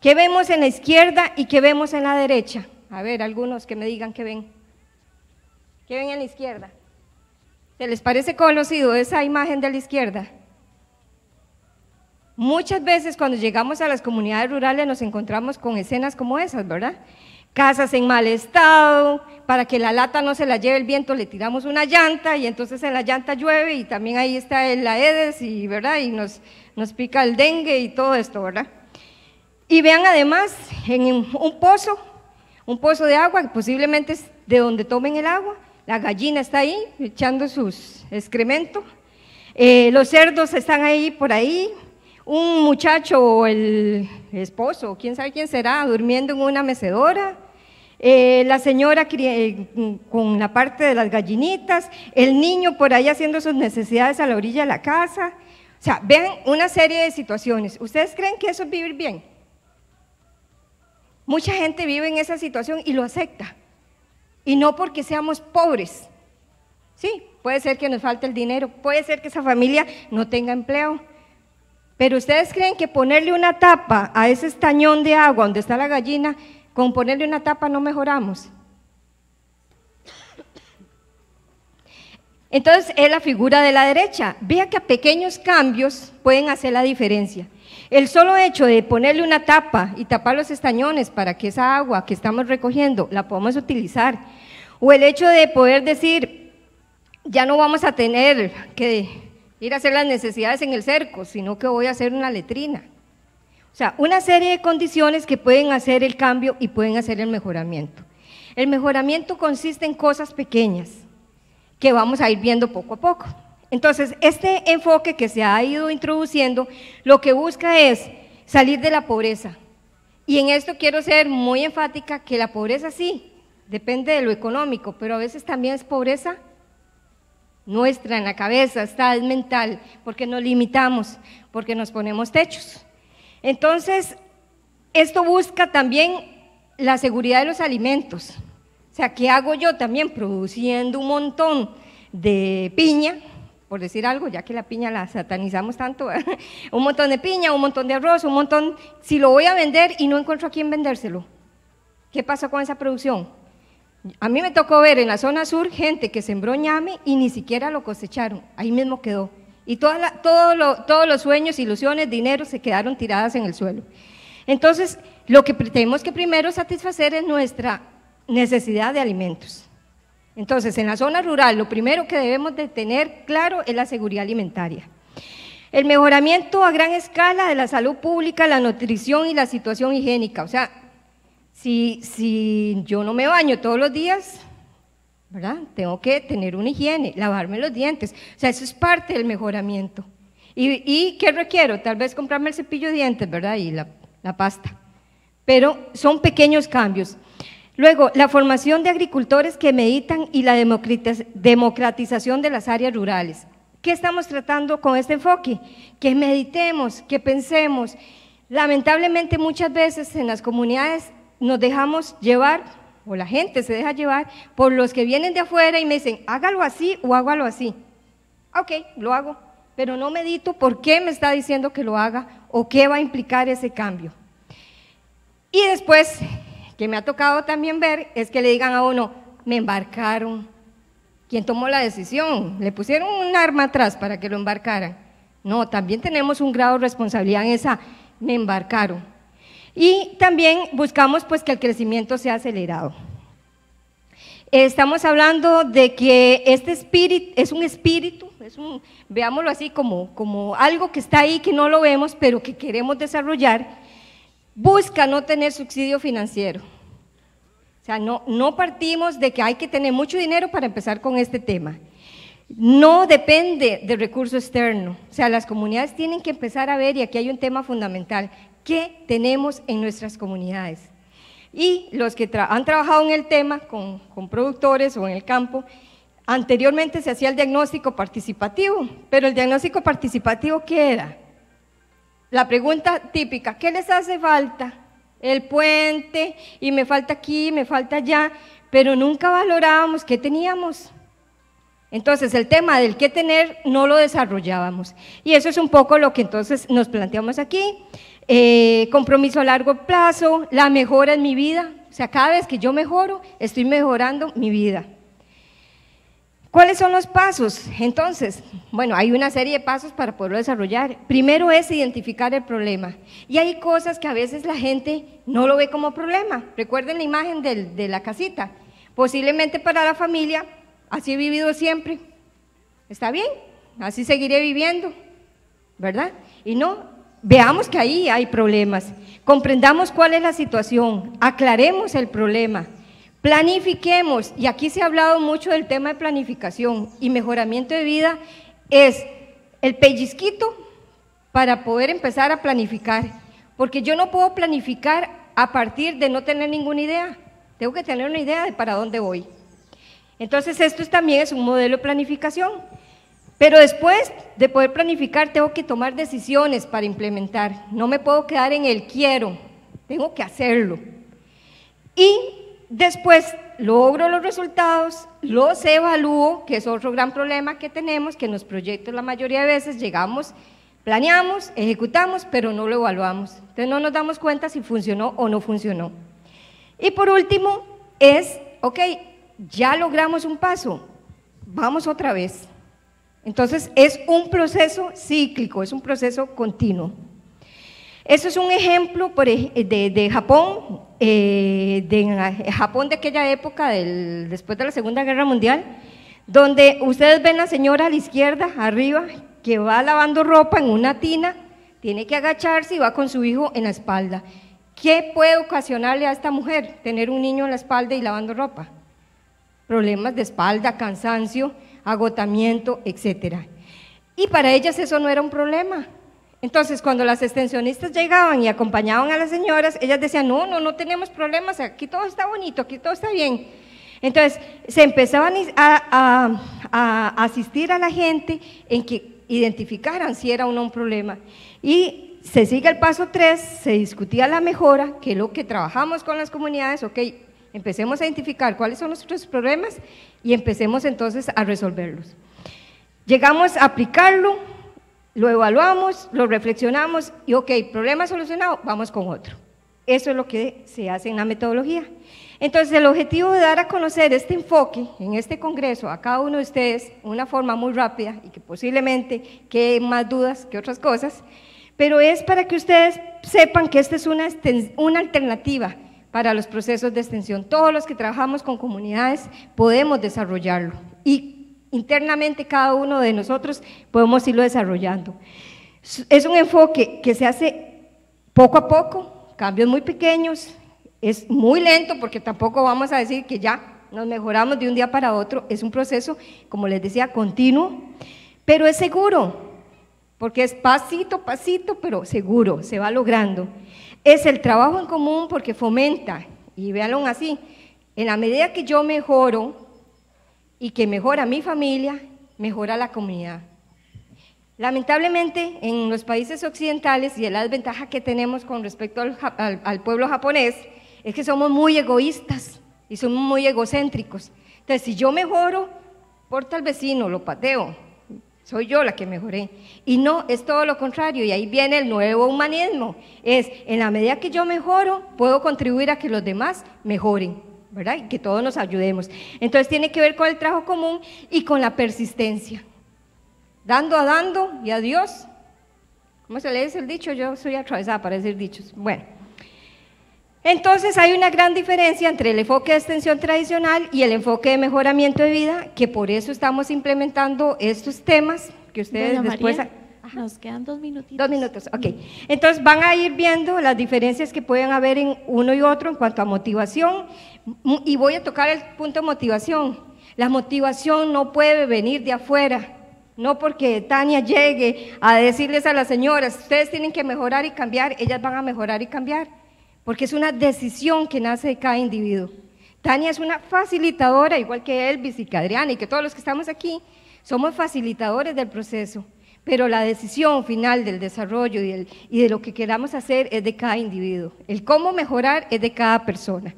¿Qué vemos en la izquierda y qué vemos en la derecha? A ver, algunos que me digan qué ven. ¿Qué ven en la izquierda? ¿Se les parece conocido esa imagen de la izquierda? Muchas veces cuando llegamos a las comunidades rurales nos encontramos con escenas como esas, ¿verdad? Casas en mal estado, para que la lata no se la lleve el viento, le tiramos una llanta y entonces en la llanta llueve y también ahí está el Aedes y, ¿verdad? y nos, nos pica el dengue y todo esto, ¿verdad? Y vean además en un pozo, un pozo de agua, posiblemente es de donde tomen el agua, la gallina está ahí echando sus excrementos, eh, los cerdos están ahí por ahí, un muchacho o el esposo, quién sabe quién será, durmiendo en una mecedora, eh, la señora eh, con la parte de las gallinitas, el niño por ahí haciendo sus necesidades a la orilla de la casa. O sea, vean una serie de situaciones. ¿Ustedes creen que eso es vivir bien? Mucha gente vive en esa situación y lo acepta. Y no porque seamos pobres. Sí, puede ser que nos falte el dinero, puede ser que esa familia no tenga empleo. Pero ustedes creen que ponerle una tapa a ese estañón de agua donde está la gallina con ponerle una tapa no mejoramos. Entonces es la figura de la derecha. Vea que pequeños cambios pueden hacer la diferencia. El solo hecho de ponerle una tapa y tapar los estañones para que esa agua que estamos recogiendo la podamos utilizar, o el hecho de poder decir, ya no vamos a tener que ir a hacer las necesidades en el cerco, sino que voy a hacer una letrina. O sea, una serie de condiciones que pueden hacer el cambio y pueden hacer el mejoramiento. El mejoramiento consiste en cosas pequeñas que vamos a ir viendo poco a poco. Entonces, este enfoque que se ha ido introduciendo lo que busca es salir de la pobreza. Y en esto quiero ser muy enfática que la pobreza sí, depende de lo económico, pero a veces también es pobreza nuestra en la cabeza, está mental, porque nos limitamos, porque nos ponemos techos. Entonces, esto busca también la seguridad de los alimentos. O sea, ¿qué hago yo también produciendo un montón de piña? por decir algo, ya que la piña la satanizamos tanto, [LAUGHS] un montón de piña, un montón de arroz, un montón, si lo voy a vender y no encuentro a quién vendérselo, ¿qué pasa con esa producción? A mí me tocó ver en la zona sur gente que sembró ñame y ni siquiera lo cosecharon, ahí mismo quedó. Y todos los sueños, ilusiones, dinero se quedaron tiradas en el suelo. Entonces, lo que tenemos que primero satisfacer es nuestra necesidad de alimentos. Entonces, en la zona rural, lo primero que debemos de tener claro es la seguridad alimentaria. El mejoramiento a gran escala de la salud pública, la nutrición y la situación higiénica. O sea, si yo no me baño todos los días, ¿verdad? Tengo que tener una higiene, lavarme los dientes. O sea, eso es parte del mejoramiento. ¿Y, qué requiero? Tal vez comprarme el cepillo de dientes, ¿verdad? Y la, la pasta. Pero son pequeños cambios. Luego, la formación de agricultores que meditan y la democratización de las áreas rurales. ¿Qué estamos tratando con este enfoque? Que meditemos, que pensemos. Lamentablemente muchas veces en las comunidades nos dejamos llevar o la gente se deja llevar por los que vienen de afuera y me dicen, hágalo así o hágalo así. Ok, lo hago, pero no medito por qué me está diciendo que lo haga o qué va a implicar ese cambio. Y después, que me ha tocado también ver, es que le digan a uno, me embarcaron. ¿Quién tomó la decisión? Le pusieron un arma atrás para que lo embarcaran. No, también tenemos un grado de responsabilidad en esa, me embarcaron. Y también buscamos pues que el crecimiento sea acelerado. Estamos hablando de que este espíritu es un espíritu, veámoslo así como, como algo que está ahí que no lo vemos, pero que queremos desarrollar. Busca no tener subsidio financiero. O sea, no, no partimos de que hay que tener mucho dinero para empezar con este tema. No depende de recurso externo. O sea, las comunidades tienen que empezar a ver, y aquí hay un tema fundamental, ¿Qué tenemos en nuestras comunidades. Y los que han trabajado en el tema con, con productores o en el campo, anteriormente se hacía el diagnóstico participativo, pero el diagnóstico participativo ¿qué era? La pregunta típica, ¿qué les hace falta? El puente, y me falta aquí, me falta allá, pero nunca valorábamos qué teníamos. Entonces el tema del qué tener no lo desarrollábamos. Y eso es un poco lo que entonces nos planteamos aquí. Eh, compromiso a largo plazo, la mejora en mi vida. O sea, cada vez que yo mejoro, estoy mejorando mi vida. ¿Cuáles son los pasos? Entonces, bueno, hay una serie de pasos para poderlo desarrollar. Primero es identificar el problema. Y hay cosas que a veces la gente no lo ve como problema. Recuerden la imagen de la casita. Posiblemente para la familia, así he vivido siempre. ¿Está bien? Así seguiré viviendo. ¿Verdad? Y no, veamos que ahí hay problemas, comprendamos cuál es la situación, aclaremos el problema, planifiquemos, y aquí se ha hablado mucho del tema de planificación y mejoramiento de vida, es el pellizquito para poder empezar a planificar, porque yo no puedo planificar a partir de no tener ninguna idea, tengo que tener una idea de para dónde voy. Entonces, esto también es un modelo de planificación. Pero después de poder planificar, tengo que tomar decisiones para implementar. No me puedo quedar en el quiero, tengo que hacerlo. Y después logro los resultados, los evalúo, que es otro gran problema que tenemos, que en los proyectos la mayoría de veces llegamos, planeamos, ejecutamos, pero no lo evaluamos. Entonces no nos damos cuenta si funcionó o no funcionó. Y por último es, ok, ya logramos un paso, vamos otra vez. Entonces es un proceso cíclico, es un proceso continuo. Eso es un ejemplo eh, de, Japón, eh, de eh, Japón de aquella época, después de la Segunda Guerra Mundial, donde ustedes ven la señora a la izquierda, arriba, que va lavando ropa en una tina, tiene que agacharse y va con su hijo en la espalda. ¿Qué puede ocasionarle a esta mujer tener un niño en la espalda y lavando ropa? Problemas de espalda, cansancio agotamiento, etcétera. Y para ellas eso no era un problema. Entonces, cuando las extensionistas llegaban y acompañaban a las señoras, ellas decían, no, no, no tenemos problemas, aquí todo está bonito, aquí todo está bien. Entonces, se empezaban a, a asistir a la gente en que identificaran si era o no un problema. Y se sigue el paso 3, se discutía la mejora, que es lo que trabajamos con las comunidades, ok, Empecemos a identificar cuáles son nuestros problemas y empecemos entonces a resolverlos. Llegamos a aplicarlo, lo evaluamos, lo reflexionamos y, ok, problema solucionado, vamos con otro. Eso es lo que se hace en la metodología. Entonces, el objetivo de dar a conocer este enfoque en este congreso a cada uno de ustedes, una forma muy rápida y que posiblemente quede más dudas que otras cosas, pero es para que ustedes sepan que esta es una, una alternativa para los procesos de extensión. Todos los que trabajamos con comunidades podemos desarrollarlo y internamente cada uno de nosotros podemos irlo desarrollando. Es un enfoque que se hace poco a poco, cambios muy pequeños, es muy lento porque tampoco vamos a decir que ya nos mejoramos de un día para otro, es un proceso, como les decía, continuo, pero es seguro, porque es pasito, pasito, pero seguro, se va logrando es el trabajo en común porque fomenta, y véanlo así, en la medida que yo mejoro y que mejora mi familia, mejora la comunidad. Lamentablemente, en los países occidentales, y la desventaja que tenemos con respecto al, al, pueblo japonés, es que somos muy egoístas y somos muy egocéntricos. Entonces, si yo mejoro, porta al vecino, lo pateo. Soy yo la que mejoré. Y no, es todo lo contrario. Y ahí viene el nuevo humanismo. Es, en la medida que yo mejoro, puedo contribuir a que los demás mejoren, ¿verdad? Y que todos nos ayudemos. Entonces tiene que ver con el trabajo común y con la persistencia. Dando a dando y a Dios. ¿Cómo se le dice el dicho? Yo soy atravesada para decir dichos. Bueno. Entonces hay una gran diferencia entre el enfoque de extensión tradicional y el enfoque de mejoramiento de vida, que por eso estamos implementando estos temas que ustedes después... nos quedan dos minutitos. Dos minutos, ok. Entonces van a ir viendo las diferencias que pueden haber en uno y otro en cuanto a motivación. Y voy a tocar el punto de motivación. La motivación no puede venir de afuera. No porque Tania llegue a decirles a las señoras, ustedes tienen que mejorar y cambiar, ellas van a mejorar y cambiar porque es una decisión que nace de cada individuo. Tania es una facilitadora, igual que Elvis y que Adriana y que todos los que estamos aquí, somos facilitadores del proceso, pero la decisión final del desarrollo y, y de lo que queramos hacer es de cada individuo. El cómo mejorar es de cada persona.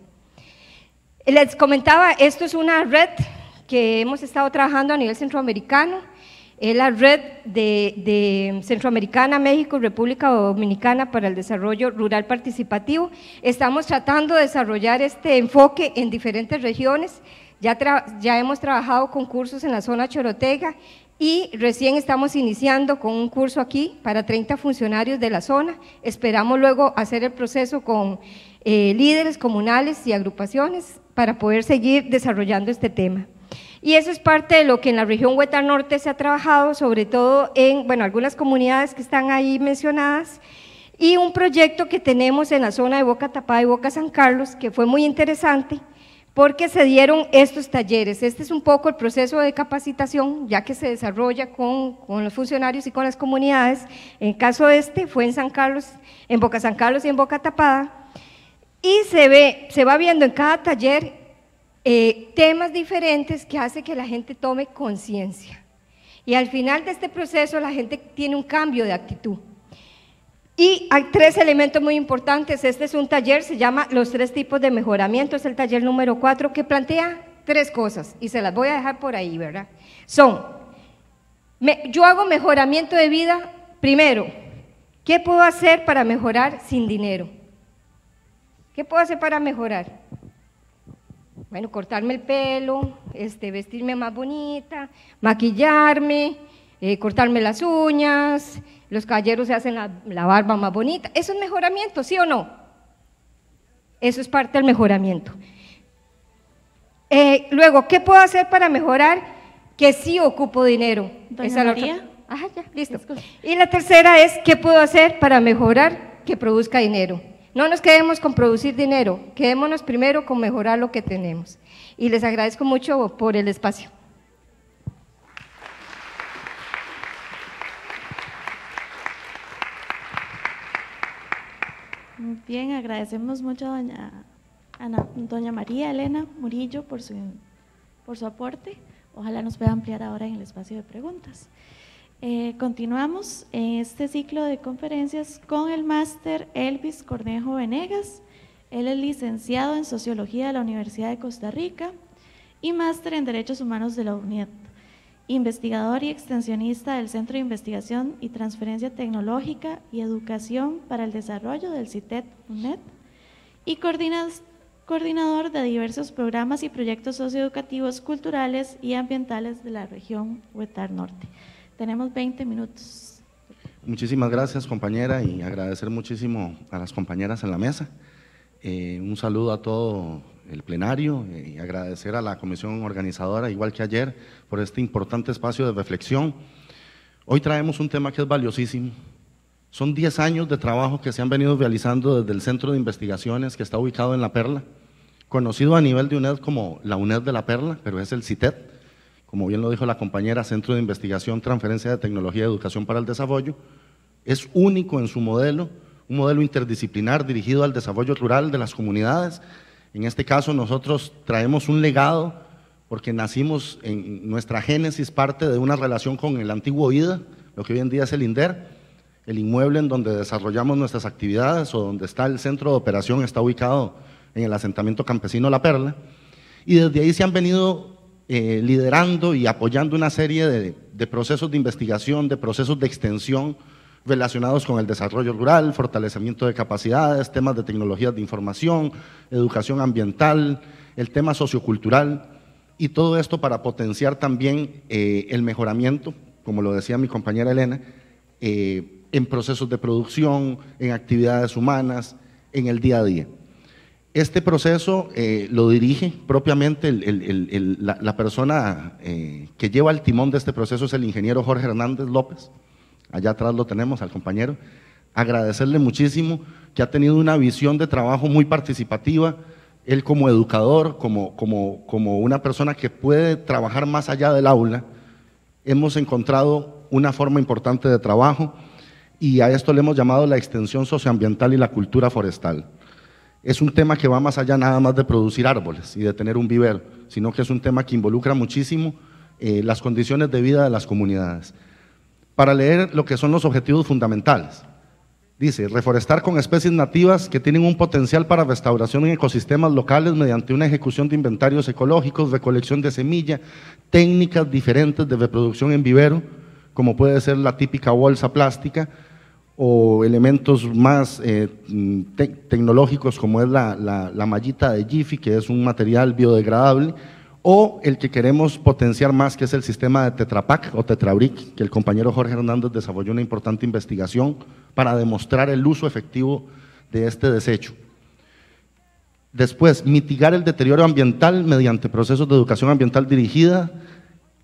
Les comentaba, esto es una red que hemos estado trabajando a nivel centroamericano es la Red de, Centroamericana, México, República Dominicana para el Desarrollo Rural Participativo. Estamos tratando de desarrollar este enfoque en diferentes regiones. Ya, hemos trabajado con cursos en la zona chorotega y recién estamos iniciando con un curso aquí para 30 funcionarios de la zona. Esperamos luego hacer el proceso con eh, líderes comunales y agrupaciones para poder seguir desarrollando este tema. Y eso es parte de lo que en la región Hueta Norte se ha trabajado, sobre todo en bueno, algunas comunidades que están ahí mencionadas, y un proyecto que tenemos en la zona de Boca Tapada y Boca San Carlos, que fue muy interesante, porque se dieron estos talleres. Este es un poco el proceso de capacitación, ya que se desarrolla con, los funcionarios y con las comunidades. En caso este, fue en San Carlos, en Boca San Carlos y en Boca Tapada. Y se, ve, se va viendo en cada taller eh, temas diferentes que hace que la gente tome conciencia. Y al final de este proceso la gente tiene un cambio de actitud. Y hay tres elementos muy importantes. Este es un taller, se llama Los tres tipos de mejoramiento, es el taller número cuatro, que plantea tres cosas y se las voy a dejar por ahí, ¿verdad? Son, yo hago mejoramiento de vida primero. ¿Qué puedo hacer para mejorar sin dinero? ¿Qué puedo hacer para mejorar? bueno, cortarme el pelo, este, vestirme más bonita, maquillarme, eh, cortarme las uñas, los caballeros se hacen la, barba más bonita. Eso es mejoramiento, ¿sí o no? Eso es parte del mejoramiento. Eh, luego, ¿qué puedo hacer para mejorar? Que sí ocupo dinero. Esa La otra. Ah, ya, listo. Y la tercera es, ¿qué puedo hacer para mejorar que produzca dinero? No nos quedemos con producir dinero, quedémonos primero con mejorar lo que tenemos. Y les agradezco mucho por el espacio. bien, agradecemos mucho a doña, Ana, María Elena Murillo por su, por su aporte. Ojalá nos pueda ampliar ahora en el espacio de preguntas. Eh, continuamos en este ciclo de conferencias con el máster Elvis Cornejo Venegas. Él es licenciado en Sociología de la Universidad de Costa Rica y máster en Derechos Humanos de la UNED, investigador y extensionista del Centro de Investigación y Transferencia Tecnológica y Educación para el Desarrollo del CITED UNED y coordinador de diversos programas y proyectos socioeducativos, culturales y ambientales de la región Huetar Norte. Tenemos 20 minutos. Muchísimas gracias, compañera, y agradecer muchísimo a las compañeras en la mesa. Eh, un saludo a todo el plenario eh, y agradecer a la comisión organizadora, igual que ayer, por este importante espacio de reflexión. Hoy traemos un tema que es valiosísimo. Son 10 años de trabajo que se han venido realizando desde el Centro de Investigaciones que está ubicado en La Perla, conocido a nivel de UNED como la UNED de La Perla, pero es el CITED como bien lo dijo la compañera, Centro de Investigación, Transferencia de Tecnología y Educación para el Desarrollo, es único en su modelo, un modelo interdisciplinar dirigido al desarrollo rural de las comunidades. En este caso nosotros traemos un legado porque nacimos en nuestra génesis parte de una relación con el antiguo IDA, lo que hoy en día es el INDER, el inmueble en donde desarrollamos nuestras actividades o donde está el centro de operación está ubicado en el asentamiento campesino La Perla, y desde ahí se han venido eh, liderando y apoyando una serie de, procesos de investigación, de procesos de extensión relacionados con el desarrollo rural, fortalecimiento de capacidades, temas de tecnologías de información, educación ambiental, el tema sociocultural y todo esto para potenciar también eh, el mejoramiento, como lo decía mi compañera Elena, eh, en procesos de producción, en actividades humanas, en el día a día. Este proceso eh, lo dirige propiamente la, persona eh, que lleva el timón de este proceso es el ingeniero Jorge Hernández López. Allá atrás lo tenemos al compañero. Agradecerle muchísimo que ha tenido una visión de trabajo muy participativa. Él como educador, como, como, como una persona que puede trabajar más allá del aula, hemos encontrado una forma importante de trabajo y a esto le hemos llamado la extensión socioambiental y la cultura forestal es un tema que va más allá nada más de producir árboles y de tener un vivero, sino que es un tema que involucra muchísimo eh, las condiciones de vida de las comunidades. Para leer lo que son los objetivos fundamentales, dice, reforestar con especies nativas que tienen un potencial para restauración en ecosistemas locales mediante una ejecución de inventarios ecológicos, recolección de semilla, técnicas diferentes de reproducción en vivero, como puede ser la típica bolsa plástica, o elementos más eh, tecnológicos como es la, mallita de Jiffy, que es un material biodegradable, o el que queremos potenciar más, que es el sistema de Tetrapac o Tetrabric, que el compañero Jorge Hernández desarrolló una importante investigación para demostrar el uso efectivo de este desecho. Después, mitigar el deterioro ambiental mediante procesos de educación ambiental dirigida,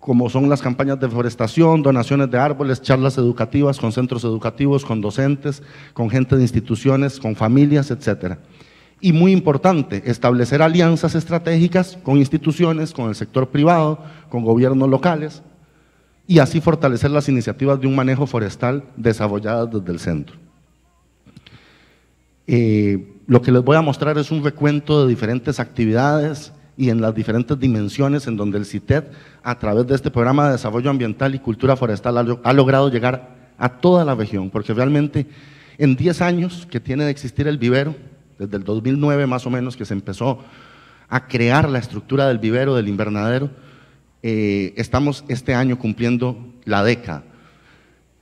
como son las campañas de forestación, donaciones de árboles, charlas educativas con centros educativos, con docentes, con gente de instituciones, con familias, etcétera. Y muy importante, establecer alianzas estratégicas con instituciones, con el sector privado, con gobiernos locales, y así fortalecer las iniciativas de un manejo forestal desarrolladas desde el centro. Eh, lo que les voy a mostrar es un recuento de diferentes actividades y en las diferentes dimensiones en donde el CITED a través de este programa de desarrollo ambiental y cultura forestal, ha, logrado llegar a toda la región, porque realmente en 10 años que tiene de existir el vivero, desde el 2009 más o menos que se empezó a crear la estructura del vivero, del invernadero, eh, estamos este año cumpliendo la década.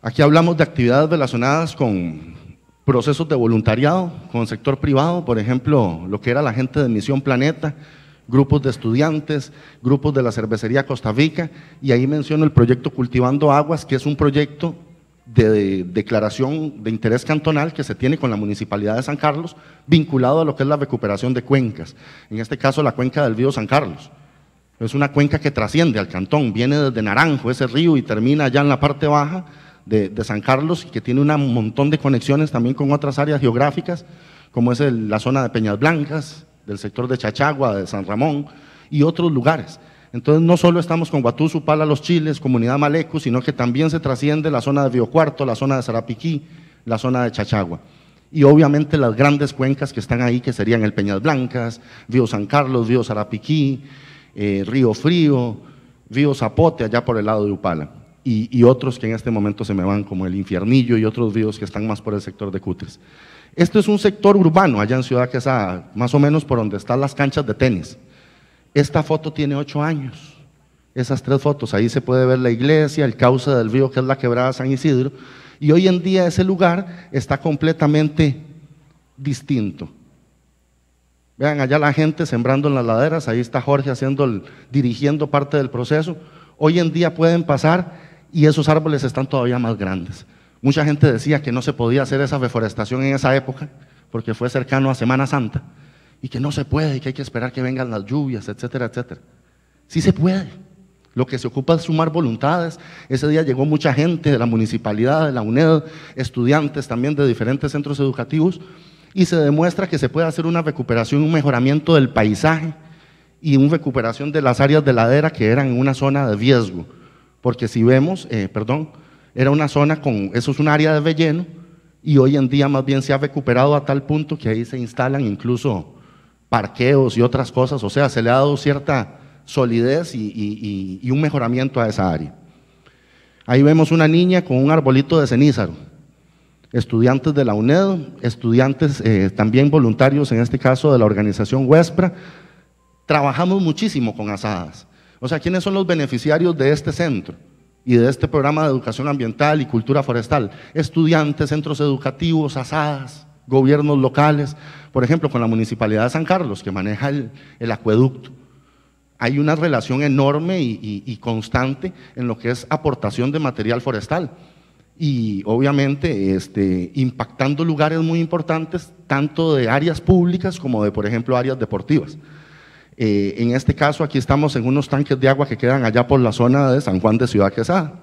Aquí hablamos de actividades relacionadas con procesos de voluntariado, con sector privado, por ejemplo, lo que era la gente de Misión Planeta, grupos de estudiantes, grupos de la cervecería Costa Rica, y ahí menciono el proyecto Cultivando Aguas, que es un proyecto de declaración de interés cantonal que se tiene con la Municipalidad de San Carlos, vinculado a lo que es la recuperación de cuencas, en este caso la cuenca del río San Carlos. Es una cuenca que trasciende al cantón, viene desde Naranjo, ese río, y termina allá en la parte baja de, San Carlos, y que tiene un montón de conexiones también con otras áreas geográficas, como es la zona de Peñas Blancas, del sector de Chachagua, de San Ramón y otros lugares. Entonces no solo estamos con Guatú, Los Chiles, Comunidad Malecu, sino que también se trasciende la zona de Biocuarto, la zona de Sarapiquí, la zona de Chachagua. Y obviamente las grandes cuencas que están ahí, que serían el Peñas Blancas, Río San Carlos, Río Sarapiquí, eh, Río Frío, Río Zapote, allá por el lado de Upala. Y, otros que en este momento se me van, como el Infiernillo y otros ríos que están más por el sector de Cutres. Esto es un sector urbano allá en Ciudad Quesada, más o menos por donde están las canchas de tenis. Esta foto tiene ocho años. Esas tres fotos, ahí se puede ver la iglesia, el cauce del río que es la quebrada San Isidro, y hoy en día ese lugar está completamente distinto. Vean allá la gente sembrando en las laderas, ahí está Jorge haciendo dirigiendo parte del proceso. Hoy en día pueden pasar y esos árboles están todavía más grandes. Mucha gente decía que no se podía hacer esa reforestación en esa época, porque fue cercano a Semana Santa, y que no se puede, y que hay que esperar que vengan las lluvias, etcétera, etcétera. Sí se puede. Lo que se ocupa es sumar voluntades. Ese día llegó mucha gente de la municipalidad, de la UNED, estudiantes también de diferentes centros educativos, y se demuestra que se puede hacer una recuperación, un mejoramiento del paisaje y una recuperación de las áreas de ladera que eran una zona de riesgo. Porque si vemos, eh, perdón, era una zona con, eso es un área de relleno, y hoy en día más bien se ha recuperado a tal punto que ahí se instalan incluso parqueos y otras cosas, o sea, se le ha dado cierta solidez y, un mejoramiento a esa área. Ahí vemos una niña con un arbolito de cenízaro, estudiantes de la UNED, estudiantes eh, también voluntarios, en este caso de la organización Huespra, trabajamos muchísimo con asadas. O sea, ¿quiénes son los beneficiarios de este centro? y de este programa de educación ambiental y cultura forestal, estudiantes, centros educativos, asadas, gobiernos locales, por ejemplo, con la Municipalidad de San Carlos, que maneja el, acueducto. Hay una relación enorme y, constante en lo que es aportación de material forestal y obviamente este, impactando lugares muy importantes, tanto de áreas públicas como de, por ejemplo, áreas deportivas. Eh, en este caso, aquí estamos en unos tanques de agua que quedan allá por la zona de San Juan de Ciudad Quesada.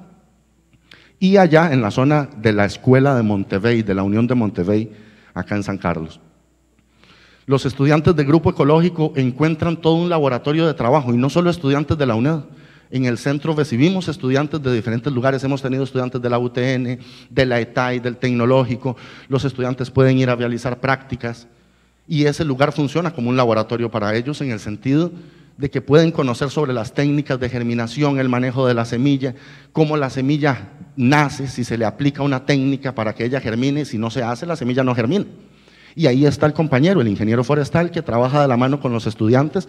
Y allá en la zona de la escuela de Montevey, de la Unión de Montevey, acá en San Carlos. Los estudiantes del grupo ecológico encuentran todo un laboratorio de trabajo, y no solo estudiantes de la UNED. En el centro recibimos estudiantes de diferentes lugares, hemos tenido estudiantes de la UTN, de la ETAI, del tecnológico, los estudiantes pueden ir a realizar prácticas y ese lugar funciona como un laboratorio para ellos en el sentido de que pueden conocer sobre las técnicas de germinación, el manejo de la semilla, cómo la semilla nace, si se le aplica una técnica para que ella germine, si no se hace, la semilla no germina. Y ahí está el compañero, el ingeniero forestal, que trabaja de la mano con los estudiantes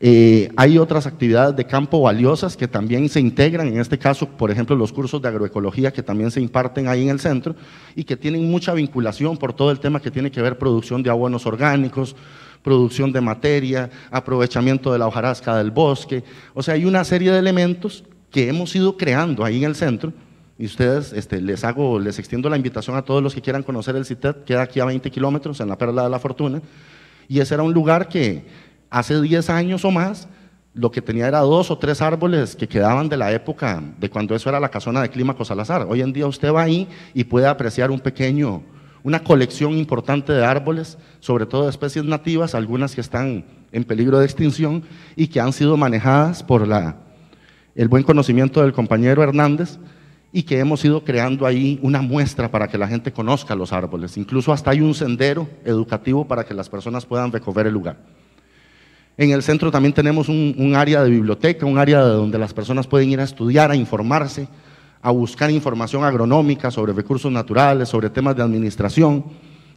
eh, hay otras actividades de campo valiosas que también se integran, en este caso, por ejemplo, los cursos de agroecología que también se imparten ahí en el centro y que tienen mucha vinculación por todo el tema que tiene que ver producción de abonos orgánicos, producción de materia, aprovechamiento de la hojarasca del bosque. O sea, hay una serie de elementos que hemos ido creando ahí en el centro y ustedes, este, les hago, les extiendo la invitación a todos los que quieran conocer el CITED, queda aquí a 20 kilómetros en la Perla de la Fortuna. Y ese era un lugar que hace 10 años o más, lo que tenía era dos o tres árboles que quedaban de la época, de cuando eso era la casona de Clímaco Salazar. Hoy en día usted va ahí y puede apreciar un pequeño, una colección importante de árboles, sobre todo de especies nativas, algunas que están en peligro de extinción y que han sido manejadas por la, el buen conocimiento del compañero Hernández y que hemos ido creando ahí una muestra para que la gente conozca los árboles. Incluso hasta hay un sendero educativo para que las personas puedan recoger el lugar. En el centro también tenemos un, área de biblioteca, un área donde las personas pueden ir a estudiar, a informarse, a buscar información agronómica sobre recursos naturales, sobre temas de administración.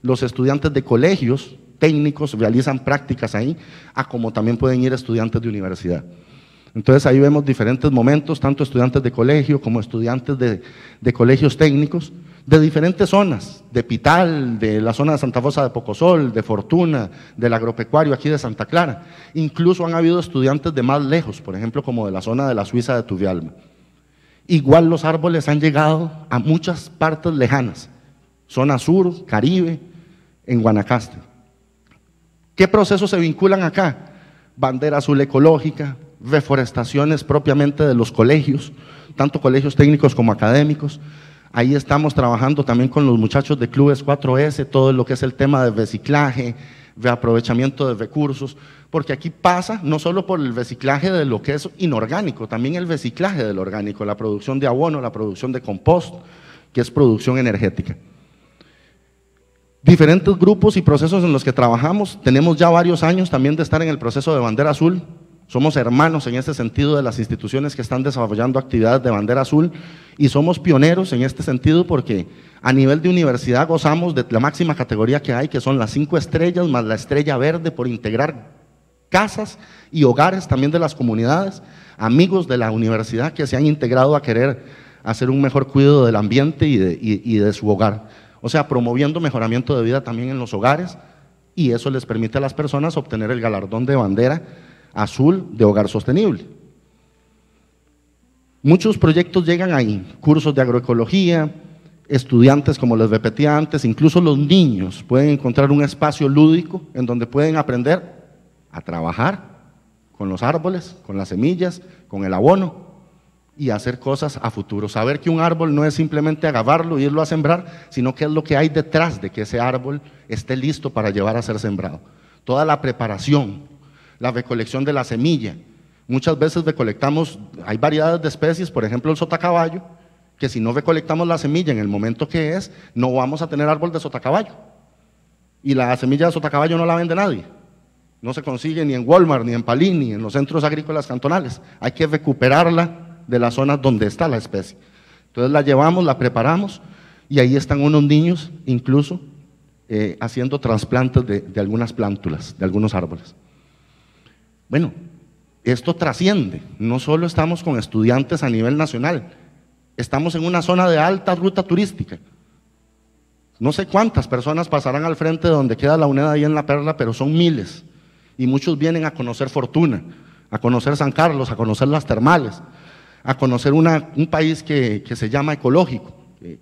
Los estudiantes de colegios técnicos realizan prácticas ahí, a como también pueden ir estudiantes de universidad. Entonces ahí vemos diferentes momentos, tanto estudiantes de colegio como estudiantes de colegios técnicos de diferentes zonas, de Pital, de la zona de Santa Rosa de Pocosol, de Fortuna, del agropecuario aquí de Santa Clara. Incluso han habido estudiantes de más lejos, por ejemplo, como de la zona de la Suiza de Tuvialma. Igual los árboles han llegado a muchas partes lejanas, zona sur, Caribe, en Guanacaste. ¿Qué procesos se vinculan acá? Bandera azul ecológica, reforestaciones propiamente de los colegios, tanto colegios técnicos como académicos, Ahí estamos trabajando también con los muchachos de clubes 4S, todo lo que es el tema de reciclaje, de aprovechamiento de recursos, porque aquí pasa no solo por el reciclaje de lo que es inorgánico, también el reciclaje del orgánico, la producción de abono, la producción de compost, que es producción energética. Diferentes grupos y procesos en los que trabajamos, tenemos ya varios años también de estar en el proceso de bandera azul, somos hermanos en ese sentido de las instituciones que están desarrollando actividades de bandera azul y somos pioneros en este sentido porque a nivel de universidad gozamos de la máxima categoría que hay, que son las cinco estrellas más la estrella verde por integrar casas y hogares también de las comunidades, amigos de la universidad que se han integrado a querer hacer un mejor cuidado del ambiente y de su hogar. O sea, promoviendo mejoramiento de vida también en los hogares y eso les permite a las personas obtener el galardón de bandera azul de hogar sostenible. Muchos proyectos llegan ahí, cursos de agroecología, estudiantes, como les repetía antes, incluso los niños pueden encontrar un espacio lúdico en donde pueden aprender a trabajar con los árboles, con las semillas, con el abono y hacer cosas a futuro. Saber que un árbol no es simplemente agavarlo y irlo a sembrar, sino que es lo que hay detrás de que ese árbol esté listo para llevar a ser sembrado. Toda la preparación la recolección de la semilla. Muchas veces recolectamos, hay variedades de especies, por ejemplo el sotacaballo, que si no recolectamos la semilla en el momento que es, no vamos a tener árbol de sotacaballo. Y la semilla de sotacaballo no la vende nadie. No se consigue ni en Walmart, ni en Palín, ni en los centros agrícolas cantonales. Hay que recuperarla de la zona donde está la especie. Entonces la llevamos, la preparamos y ahí están unos niños incluso eh, haciendo trasplantes de algunas plántulas, de algunos árboles. Bueno, esto trasciende. No solo estamos con estudiantes a nivel nacional, estamos en una zona de alta ruta turística. No sé cuántas personas pasarán al frente donde queda la UNED ahí en la perla, pero son miles. Y muchos vienen a conocer Fortuna, a conocer San Carlos, a conocer las termales, a conocer un país que, se llama ecológico,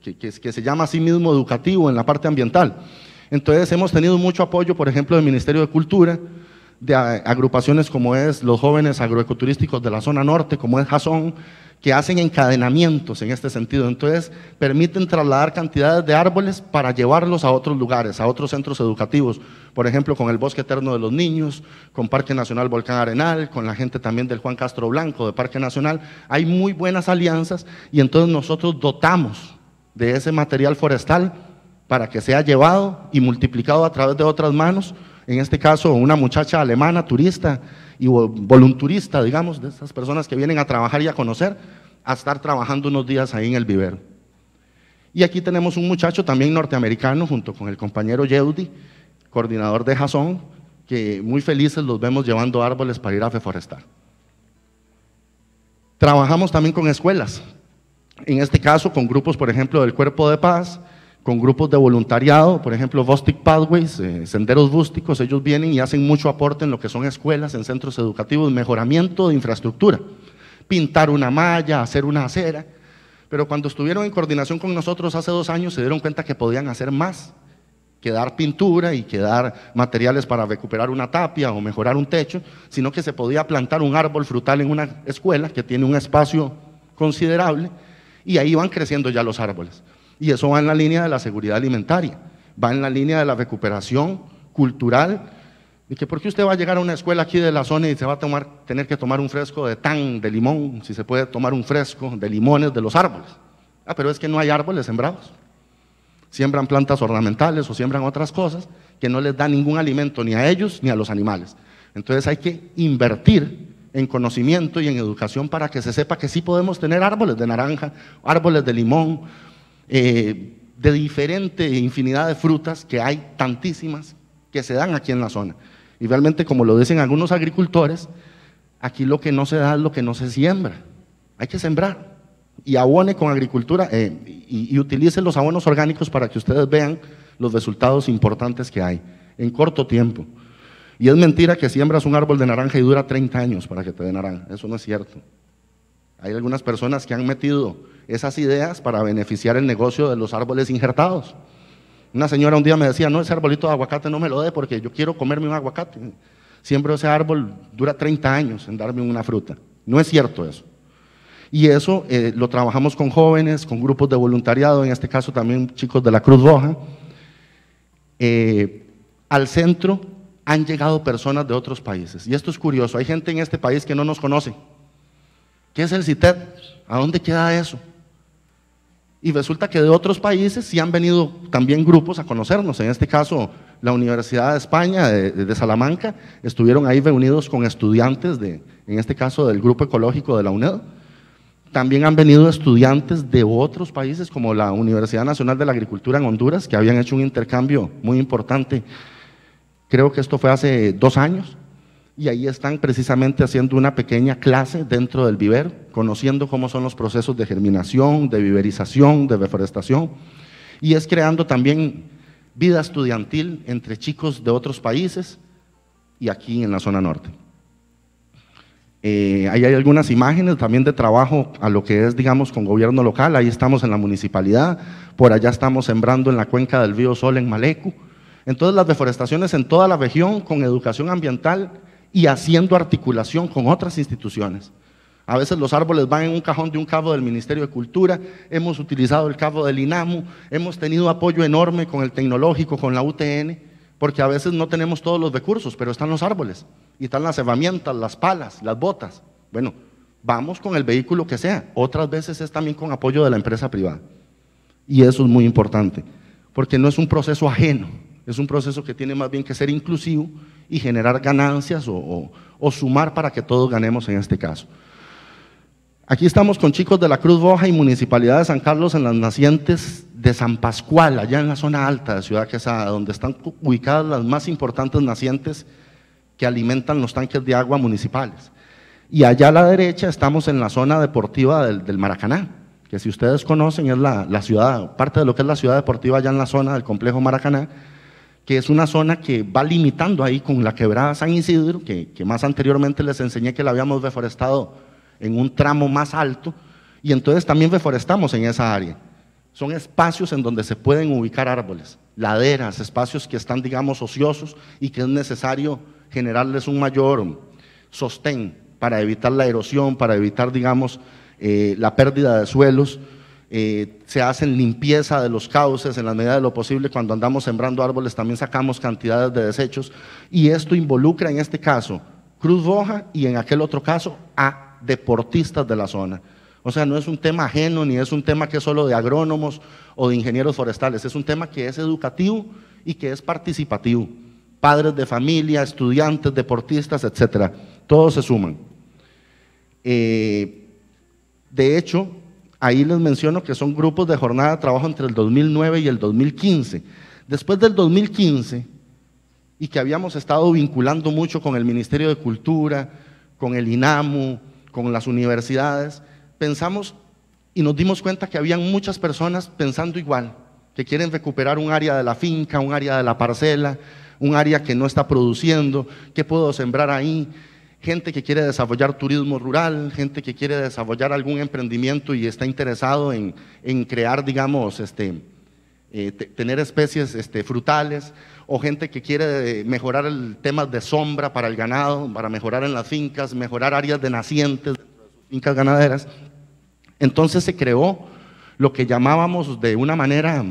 que, que se llama a sí mismo educativo en la parte ambiental. Entonces hemos tenido mucho apoyo, por ejemplo, del Ministerio de Cultura, de agrupaciones como es los jóvenes agroecoturísticos de la zona norte, como es Jazón, que hacen encadenamientos en este sentido. Entonces, permiten trasladar cantidades de árboles para llevarlos a otros lugares, a otros centros educativos. Por ejemplo, con el Bosque Eterno de los Niños, con Parque Nacional Volcán Arenal, con la gente también del Juan Castro Blanco, de Parque Nacional. Hay muy buenas alianzas y entonces nosotros dotamos de ese material forestal para que sea llevado y multiplicado a través de otras manos en este caso una muchacha alemana, turista y volunturista, digamos, de esas personas que vienen a trabajar y a conocer, a estar trabajando unos días ahí en el vivero. Y aquí tenemos un muchacho también norteamericano, junto con el compañero Yeudi, coordinador de Jason, que muy felices los vemos llevando árboles para ir a reforestar. Trabajamos también con escuelas, en este caso con grupos, por ejemplo, del Cuerpo de Paz, con grupos de voluntariado, por ejemplo, Bostic Pathways, eh, senderos bústicos, ellos vienen y hacen mucho aporte en lo que son escuelas, en centros educativos, mejoramiento de infraestructura, pintar una malla, hacer una acera, pero cuando estuvieron en coordinación con nosotros hace dos años se dieron cuenta que podían hacer más que dar pintura y que dar materiales para recuperar una tapia o mejorar un techo, sino que se podía plantar un árbol frutal en una escuela que tiene un espacio considerable y ahí van creciendo ya los árboles. Y eso va en la línea de la seguridad alimentaria, va en la línea de la recuperación cultural. Y que por qué usted va a llegar a una escuela aquí de la zona y se va a tener que tomar un fresco de tan, de limón, si se puede tomar un fresco de limones de los árboles. Ah, pero es que no hay árboles sembrados. Siembran plantas ornamentales o siembran otras cosas que no les dan ningún alimento ni a ellos ni a los animales. Entonces hay que invertir en conocimiento y en educación para que se sepa que sí podemos tener árboles de naranja, árboles de limón, eh, de diferente infinidad de frutas, que hay tantísimas que se dan aquí en la zona. Y realmente, como lo dicen algunos agricultores, aquí lo que no se da es lo que no se siembra. Hay que sembrar. Y abone con agricultura eh, y, y utilice los abonos orgánicos para que ustedes vean los resultados importantes que hay en corto tiempo. Y es mentira que siembras un árbol de naranja y dura 30 años para que te dé naranja. Eso no es cierto. Hay algunas personas que han metido esas ideas para beneficiar el negocio de los árboles injertados. Una señora un día me decía, no, ese arbolito de aguacate no me lo dé porque yo quiero comerme un aguacate. Siempre ese árbol dura 30 años en darme una fruta. No es cierto eso. Y eso eh, lo trabajamos con jóvenes, con grupos de voluntariado, en este caso también chicos de la Cruz Roja. Eh, al centro han llegado personas de otros países. Y esto es curioso, hay gente en este país que no nos conoce. ¿Qué es el CITED? ¿A dónde queda eso? Y resulta que de otros países sí han venido también grupos a conocernos. En este caso, la Universidad de España, de, Salamanca, estuvieron ahí reunidos con estudiantes, de, en este caso del Grupo Ecológico de la UNED. También han venido estudiantes de otros países, como la Universidad Nacional de la Agricultura en Honduras, que habían hecho un intercambio muy importante. Creo que esto fue hace dos años. Y ahí están precisamente haciendo una pequeña clase dentro del vivero conociendo cómo son los procesos de germinación, de viverización, de deforestación y es creando también vida estudiantil entre chicos de otros países y aquí en la zona norte. Eh, ahí hay algunas imágenes también de trabajo a lo que es, digamos, con gobierno local. Ahí estamos en la municipalidad, por allá estamos sembrando en la cuenca del río Sol en Malecu. Entonces, las deforestaciones en toda la región con educación ambiental y haciendo articulación con otras instituciones. A veces los árboles van en un cajón de un cabo del Ministerio de Cultura, hemos utilizado el cabo del INAMU, hemos tenido apoyo enorme con el tecnológico, con la UTN, porque a veces no tenemos todos los recursos, pero están los árboles y están las herramientas, las palas, las botas. Bueno, vamos con el vehículo que sea. Otras veces es también con apoyo de la empresa privada. Y eso es muy importante, porque no es un proceso ajeno, es un proceso que tiene más bien que ser inclusivo y generar ganancias o, sumar para que todos ganemos en este caso. Aquí estamos con chicos de la Cruz Roja y Municipalidad de San Carlos en las nacientes de San Pascual, allá en la zona alta de Ciudad Quesada, donde están ubicadas las más importantes nacientes que alimentan los tanques de agua municipales. Y allá a la derecha estamos en la zona deportiva del, Maracaná, que si ustedes conocen es la, ciudad, parte de lo que es la ciudad deportiva allá en la zona del complejo Maracaná, que es una zona que va limitando ahí con la quebrada San Isidro, que, más anteriormente les enseñé que la habíamos deforestado, en un tramo más alto, y entonces también reforestamos en esa área. Son espacios en donde se pueden ubicar árboles, laderas, espacios que están, digamos, ociosos y que es necesario generarles un mayor sostén para evitar la erosión, para evitar, digamos, eh, la pérdida de suelos. Eh, se hacen limpieza de los cauces en la medida de lo posible. Cuando andamos sembrando árboles también sacamos cantidades de desechos y esto involucra en este caso Cruz Roja y en aquel otro caso a deportistas de la zona. O sea, no es un tema ajeno ni es un tema que es solo de agrónomos o de ingenieros forestales, es un tema que es educativo y que es participativo. Padres de familia, estudiantes, deportistas, etcétera, todos se suman. Eh, de hecho, ahí les menciono que son grupos de jornada de trabajo entre el 2009 y el 2015. Después del 2015, y que habíamos estado vinculando mucho con el Ministerio de Cultura, con el INAMU, con las universidades, pensamos y nos dimos cuenta que había muchas personas pensando igual, que quieren recuperar un área de la finca, un área de la parcela, un área que no está produciendo, que puedo sembrar ahí, gente que quiere desarrollar turismo rural, gente que quiere desarrollar algún emprendimiento y está interesado en, crear, digamos, este, eh, tener especies este, frutales o gente que quiere eh, mejorar el tema de sombra para el ganado, para mejorar en las fincas, mejorar áreas de nacientes de fincas ganaderas. Entonces se creó lo que llamábamos de una manera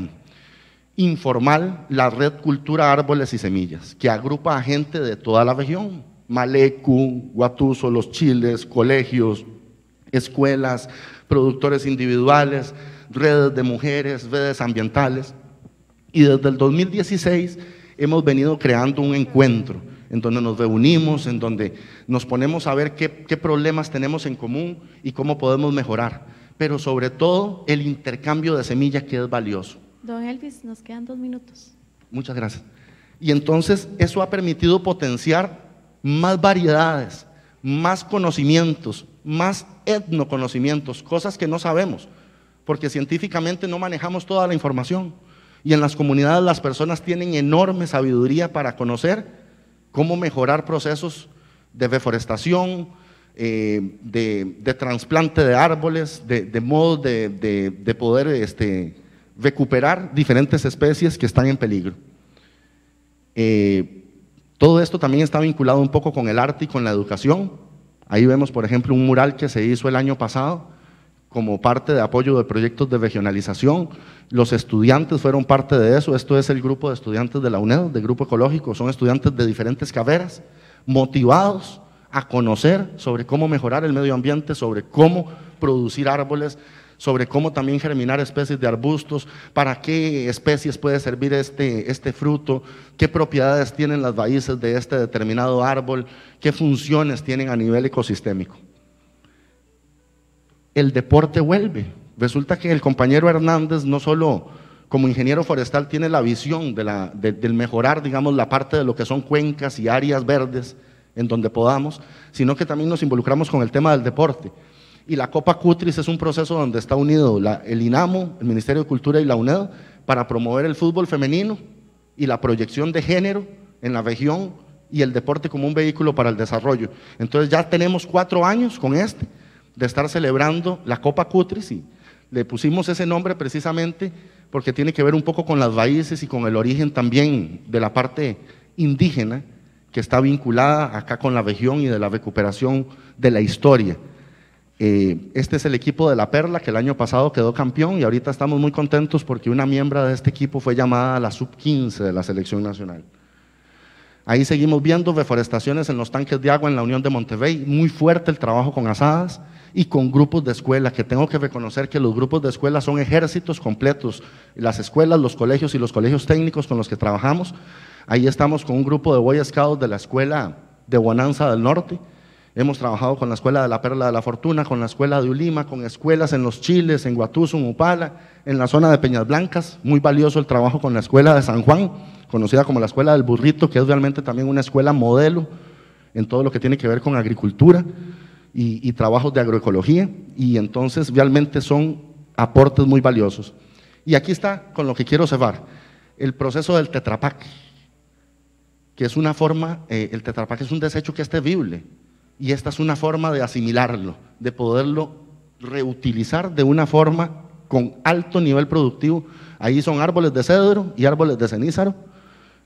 informal la red Cultura Árboles y Semillas, que agrupa a gente de toda la región, Malecu, Guatuso, Los Chiles, colegios, escuelas, productores individuales, redes de mujeres, redes ambientales. Y desde el 2016 hemos venido creando un encuentro en donde nos reunimos, en donde nos ponemos a ver qué, problemas tenemos en común y cómo podemos mejorar, pero sobre todo el intercambio de semillas que es valioso. Don Elvis, nos quedan dos minutos. Muchas gracias. Y entonces eso ha permitido potenciar más variedades, más conocimientos, más etnoconocimientos, cosas que no sabemos, porque científicamente no manejamos toda la información y en las comunidades las personas tienen enorme sabiduría para conocer cómo mejorar procesos de reforestación, eh, de, trasplante de árboles, de, modo de, poder este, recuperar diferentes especies que están en peligro. Eh, todo esto también está vinculado un poco con el arte y con la educación. Ahí vemos, por ejemplo, un mural que se hizo el año pasado como parte de apoyo de proyectos de regionalización. Los estudiantes fueron parte de eso. Esto es el grupo de estudiantes de la UNED, de Grupo Ecológico. Son estudiantes de diferentes carreras, motivados a conocer sobre cómo mejorar el medio ambiente, sobre cómo producir árboles, sobre cómo también germinar especies de arbustos, para qué especies puede servir este, este fruto, qué propiedades tienen las raíces de este determinado árbol, qué funciones tienen a nivel ecosistémico el deporte vuelve. Resulta que el compañero Hernández no solo como ingeniero forestal tiene la visión de del mejorar, digamos, la parte de lo que son cuencas y áreas verdes en donde podamos, sino que también nos involucramos con el tema del deporte. Y la Copa Cutris es un proceso donde está unido el INAMO, el Ministerio de Cultura y la UNED para promover el fútbol femenino y la proyección de género en la región y el deporte como un vehículo para el desarrollo. Entonces ya tenemos cuatro años con este, de estar celebrando la Copa Cutris y le pusimos ese nombre precisamente porque tiene que ver un poco con las raíces y con el origen también de la parte indígena que está vinculada acá con la región y de la recuperación de la historia. Eh, este es el equipo de La Perla que el año pasado quedó campeón y ahorita estamos muy contentos porque una miembro de este equipo fue llamada a la sub-15 de la selección nacional. Ahí seguimos viendo reforestaciones en los tanques de agua en la Unión de Monterrey, muy fuerte el trabajo con asadas y con grupos de escuelas. que tengo que reconocer que los grupos de escuelas son ejércitos completos, las escuelas, los colegios y los colegios técnicos con los que trabajamos. Ahí estamos con un grupo de Boy Scouts de la escuela de Bonanza del Norte. Hemos trabajado con la escuela de la Perla de la Fortuna, con la escuela de Ulima, con escuelas en los Chiles, en en Upala, en la zona de Peñas Blancas. Muy valioso el trabajo con la escuela de San Juan conocida como la Escuela del Burrito, que es realmente también una escuela modelo en todo lo que tiene que ver con agricultura y, trabajos de agroecología, y entonces realmente son aportes muy valiosos. Y aquí está con lo que quiero cerrar, el proceso del tetrapac, que es una forma, eh, el tetrapac es un desecho que es terrible, y esta es una forma de asimilarlo, de poderlo reutilizar de una forma con alto nivel productivo. Ahí son árboles de cedro y árboles de cenízaro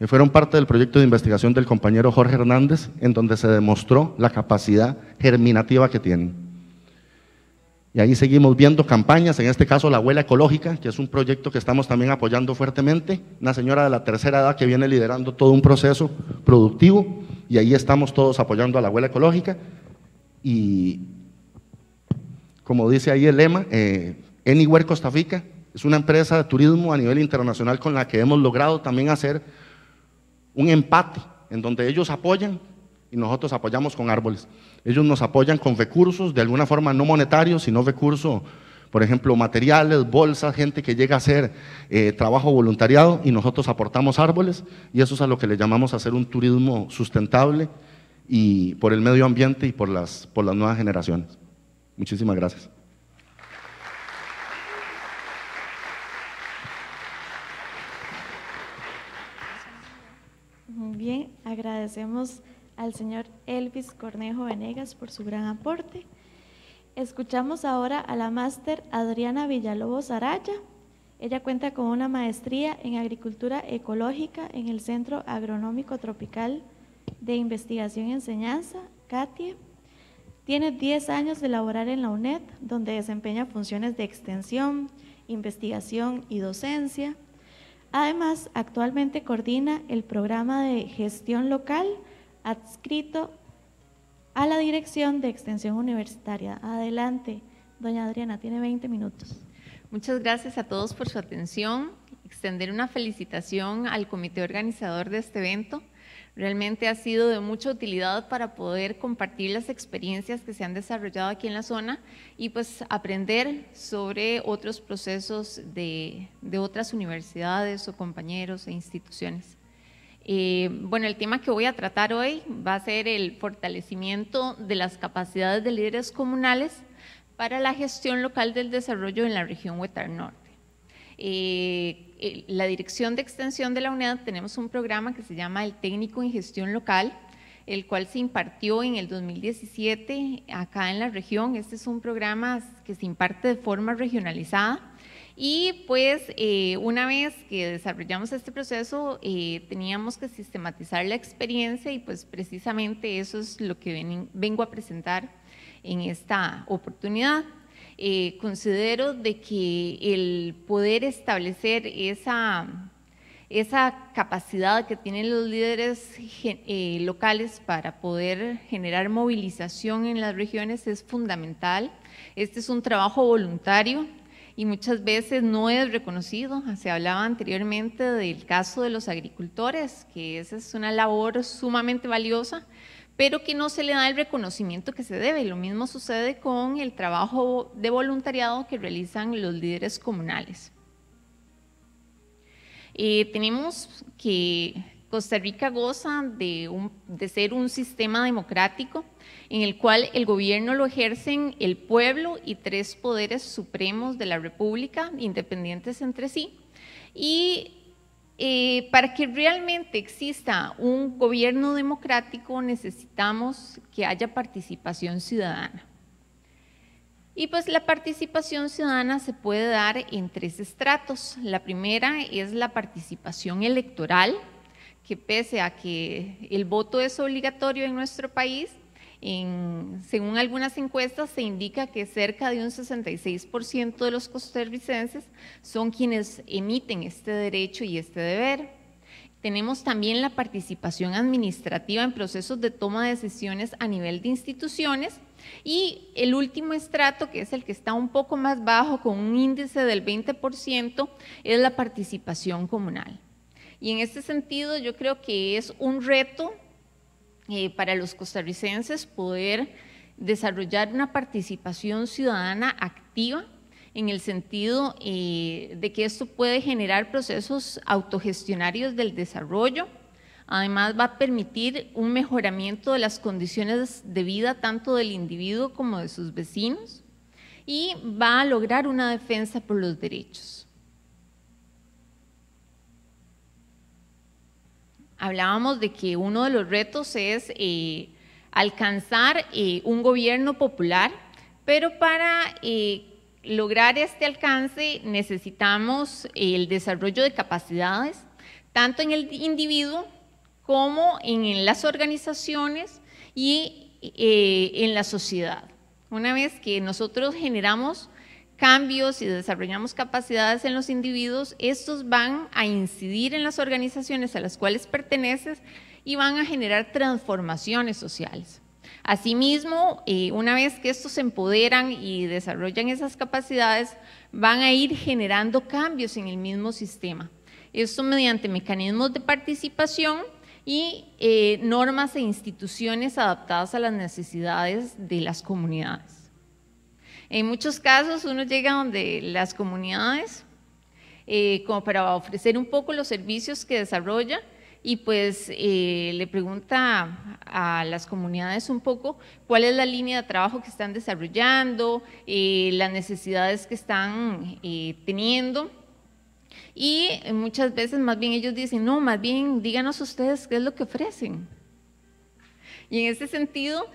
fueron parte del proyecto de investigación del compañero Jorge Hernández, en donde se demostró la capacidad germinativa que tienen. Y ahí seguimos viendo campañas, en este caso la abuela ecológica, que es un proyecto que estamos también apoyando fuertemente, una señora de la tercera edad que viene liderando todo un proceso productivo, y ahí estamos todos apoyando a la abuela ecológica. Y como dice ahí el lema, Anywhere eh, Costa Rica es una empresa de turismo a nivel internacional con la que hemos logrado también hacer un empate en donde ellos apoyan y nosotros apoyamos con árboles. Ellos nos apoyan con recursos, de alguna forma no monetarios, sino recursos, por ejemplo, materiales, bolsas, gente que llega a hacer eh, trabajo voluntariado y nosotros aportamos árboles y eso es a lo que le llamamos hacer un turismo sustentable y por el medio ambiente y por las, por las nuevas generaciones. Muchísimas gracias. también agradecemos al señor Elvis Cornejo Venegas por su gran aporte. Escuchamos ahora a la máster Adriana Villalobos Araya. Ella cuenta con una maestría en agricultura ecológica en el Centro Agronómico Tropical de Investigación y Enseñanza, CATIE. Tiene 10 años de laborar en la UNED, donde desempeña funciones de extensión, investigación y docencia. Además, actualmente coordina el programa de gestión local adscrito a la Dirección de Extensión Universitaria. Adelante, doña Adriana, tiene 20 minutos. Muchas gracias a todos por su atención. Extender una felicitación al comité organizador de este evento Realmente ha sido de mucha utilidad para poder compartir las experiencias que se han desarrollado aquí en la zona y pues aprender sobre otros procesos de, otras universidades o compañeros e instituciones. Eh, bueno, el tema que voy a tratar hoy va a ser el fortalecimiento de las capacidades de líderes comunales para la gestión local del desarrollo en la región Huetar Norte. Eh, eh, la Dirección de Extensión de la UNED tenemos un programa que se llama el Técnico en Gestión Local, el cual se impartió en el 2017 acá en la región. Este es un programa que se imparte de forma regionalizada. Y pues eh, una vez que desarrollamos este proceso, teníamos que sistematizar la experiencia y pues precisamente eso es lo que vengo a presentar en esta oportunidad. Eh, considero de que el poder establecer esa, esa capacidad que tienen los líderes eh, locales para poder generar movilización en las regiones es fundamental. Este es un trabajo voluntario, y muchas veces no es reconocido. Se hablaba anteriormente del caso de los agricultores, que esa es una labor sumamente valiosa pero que no se le da el reconocimiento que se debe. Lo mismo sucede con el trabajo de voluntariado que realizan los líderes comunales. Eh, tenemos que Costa Rica goza de, de ser un sistema democrático en el cual el gobierno lo ejercen el pueblo y tres poderes supremos de la República, independientes entre sí, y eh, para que realmente exista un gobierno democrático necesitamos que haya participación ciudadana. Y pues la participación ciudadana se puede dar en tres estratos. La primera es la participación electoral, que pese a que el voto es obligatorio en nuestro país, en, según algunas encuestas, se indica que cerca de un 66% de los costarricenses son quienes emiten este derecho y este deber. Tenemos también la participación administrativa en procesos de toma de decisiones a nivel de instituciones y el último estrato, que es el que está un poco más bajo, con un índice del 20%, es la participación comunal. Y en este sentido yo creo que es un reto eh, para los costarricenses poder desarrollar una participación ciudadana activa en el sentido eh, de que esto puede generar procesos autogestionarios del desarrollo, además va a permitir un mejoramiento de las condiciones de vida tanto del individuo como de sus vecinos y va a lograr una defensa por los derechos. Hablábamos de que uno de los retos es eh, alcanzar eh, un gobierno popular, pero para eh, lograr este alcance necesitamos el desarrollo de capacidades, tanto en el individuo como en las organizaciones y en la sociedad. Una vez que nosotros generamos cambios y desarrollamos capacidades en los individuos, estos van a incidir en las organizaciones a las cuales perteneces y van a generar transformaciones sociales. Asimismo, eh, una vez que estos se empoderan y desarrollan esas capacidades, van a ir generando cambios en el mismo sistema. Esto mediante mecanismos de participación y eh, normas e instituciones adaptadas a las necesidades de las comunidades. En muchos casos uno llega donde las comunidades, eh, como para ofrecer un poco los servicios que desarrolla y pues eh, le pregunta a, las comunidades un poco cuál es la línea de trabajo que están desarrollando, eh, las necesidades que están teniendo. Y muchas veces más bien ellos dicen, no, más bien díganos ustedes qué es lo que ofrecen. Y en ese sentido,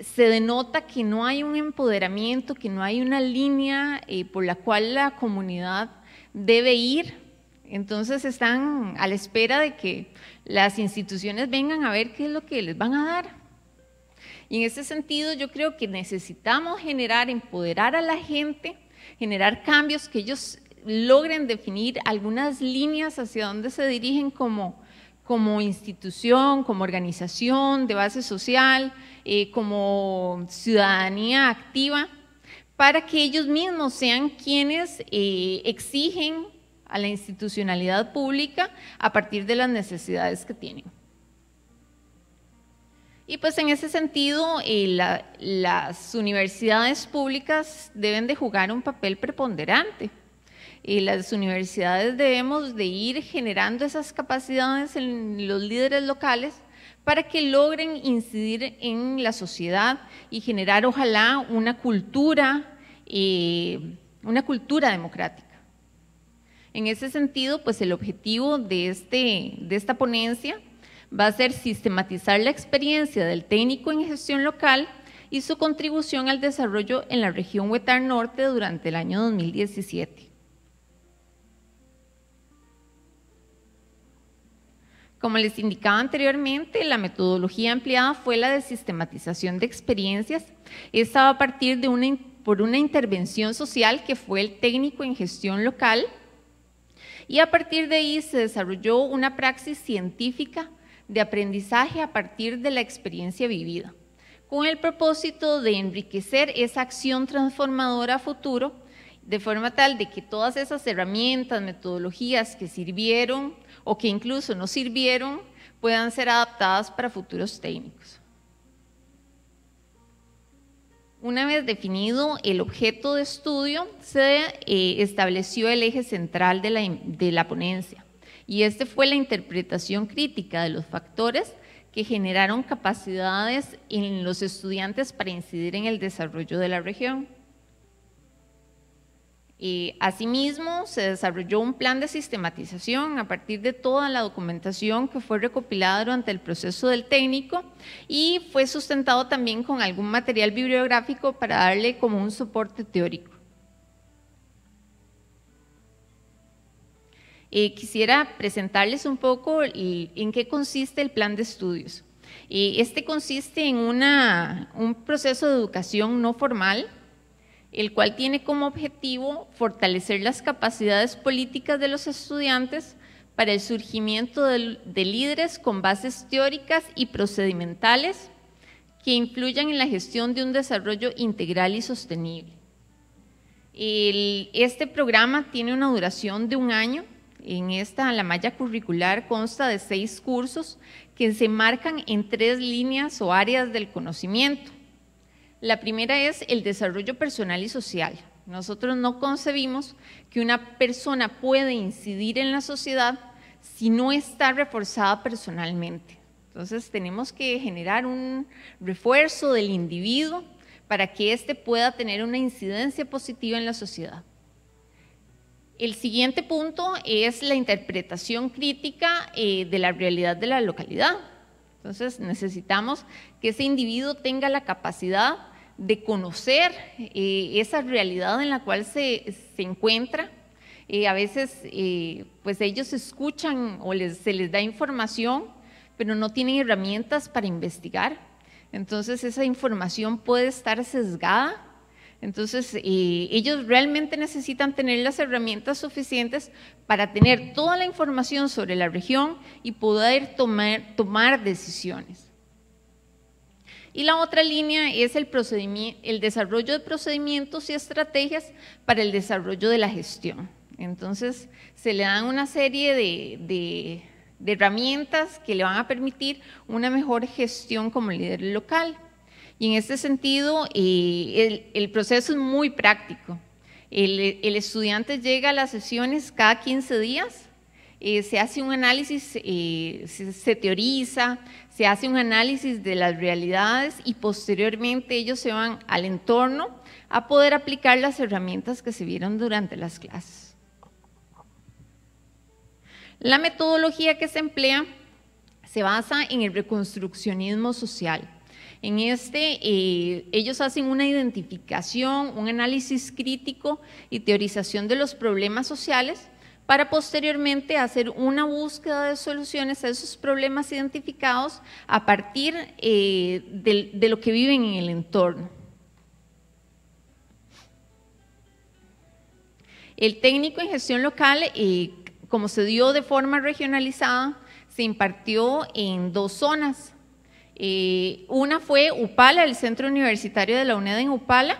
se denota que no hay un empoderamiento, que no hay una línea eh, por la cual la comunidad debe ir. Entonces están a la espera de que las instituciones vengan a ver qué es lo que les van a dar. Y en ese sentido yo creo que necesitamos generar, empoderar a la gente, generar cambios que ellos logren definir algunas líneas hacia dónde se dirigen como como institución, como organización de base social, eh, como ciudadanía activa, para que ellos mismos sean quienes eh, exigen a la institucionalidad pública a partir de las necesidades que tienen. Y pues en ese sentido, eh, las universidades públicas deben de jugar un papel preponderante las universidades debemos de ir generando esas capacidades en los líderes locales para que logren incidir en la sociedad y generar ojalá una cultura, eh, una cultura democrática. En ese sentido, pues el objetivo de, este, de esta ponencia va a ser sistematizar la experiencia del técnico en gestión local y su contribución al desarrollo en la región Huetar Norte durante el año 2017. Como les indicaba anteriormente, la metodología empleada fue la de sistematización de experiencias. Esta a partir de una, por una intervención social que fue el técnico en gestión local y a partir de ahí se desarrolló una praxis científica de aprendizaje a partir de la experiencia vivida, con el propósito de enriquecer esa acción transformadora futuro, de forma tal de que todas esas herramientas, metodologías que sirvieron o que incluso no sirvieron puedan ser adaptadas para futuros técnicos. Una vez definido el objeto de estudio, se eh, estableció el eje central de la, de la ponencia y este fue la interpretación crítica de los factores que generaron capacidades en los estudiantes para incidir en el desarrollo de la región. Y asimismo, se desarrolló un plan de sistematización a partir de toda la documentación que fue recopilada durante el proceso del técnico y fue sustentado también con algún material bibliográfico para darle como un soporte teórico. Eh, quisiera presentarles un poco en qué consiste el plan de estudios. Eh, este consiste en un proceso de educación no formal el cual tiene como objetivo fortalecer las capacidades políticas de los estudiantes para el surgimiento de, líderes con bases teóricas y procedimentales que influyan en la gestión de un desarrollo integral y sostenible. este programa tiene una duración de un año. En esta, la malla curricular consta de seis cursos que se marcan en tres líneas o áreas del conocimiento la primera es el desarrollo personal y social. Nosotros no concebimos que una persona puede incidir en la sociedad si no está reforzada personalmente. Entonces tenemos que generar un refuerzo del individuo para que éste pueda tener una incidencia positiva en la sociedad. El siguiente punto es la interpretación crítica eh, de la realidad de la localidad. Entonces necesitamos que ese individuo tenga la capacidad de conocer eh, esa realidad en la cual se, se encuentra. Eh, a veces, eh, pues ellos escuchan o se les da información, pero no tienen herramientas para investigar. Entonces esa información puede estar sesgada entonces, ellos realmente necesitan tener las herramientas suficientes para tener toda la información sobre la región y poder tomar, decisiones. Y la otra línea es el, desarrollo de procedimientos y estrategias para el desarrollo de la gestión. Entonces, se le dan una serie de herramientas que le van a permitir una mejor gestión como líder local. Y en este sentido, eh, el, proceso es muy práctico. El, estudiante llega a las sesiones cada 15 días, eh, se hace un análisis, eh, se, se, teoriza, se hace un análisis de las realidades y posteriormente ellos se van al entorno a poder aplicar las herramientas que se vieron durante las clases. La metodología que se emplea se basa en el reconstruccionismo social en este, eh, ellos hacen una identificación, un análisis crítico y teorización de los problemas sociales para posteriormente hacer una búsqueda de soluciones a esos problemas identificados a partir eh, de, lo que viven en el entorno. El técnico en gestión local, eh, como se dio de forma regionalizada, se impartió en dos zonas, una fue UPALA, el Centro Universitario de la UNED en UPALA,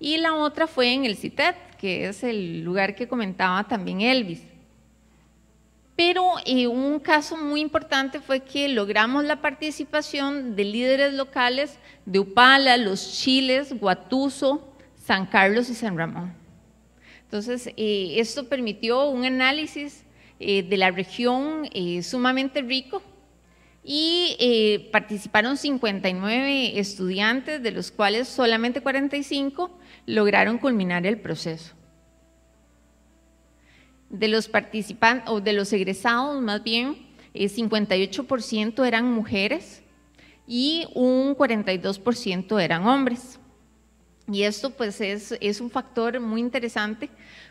y la otra fue en el CITED, que es el lugar que comentaba también Elvis. Pero un caso muy importante fue que logramos la participación de líderes locales de Upala, Los Chiles, Guatuso, San Carlos y San Ramón. Entonces, eh, esto permitió un análisis eh, de la región eh, sumamente rico y eh, participaron 59 estudiantes, de los cuales solamente 45 lograron culminar el proceso. De los participantes o de los egresados, más bien, 58% eh, eran mujeres y un 42% eran hombres. Y esto pues es, es un factor muy interesante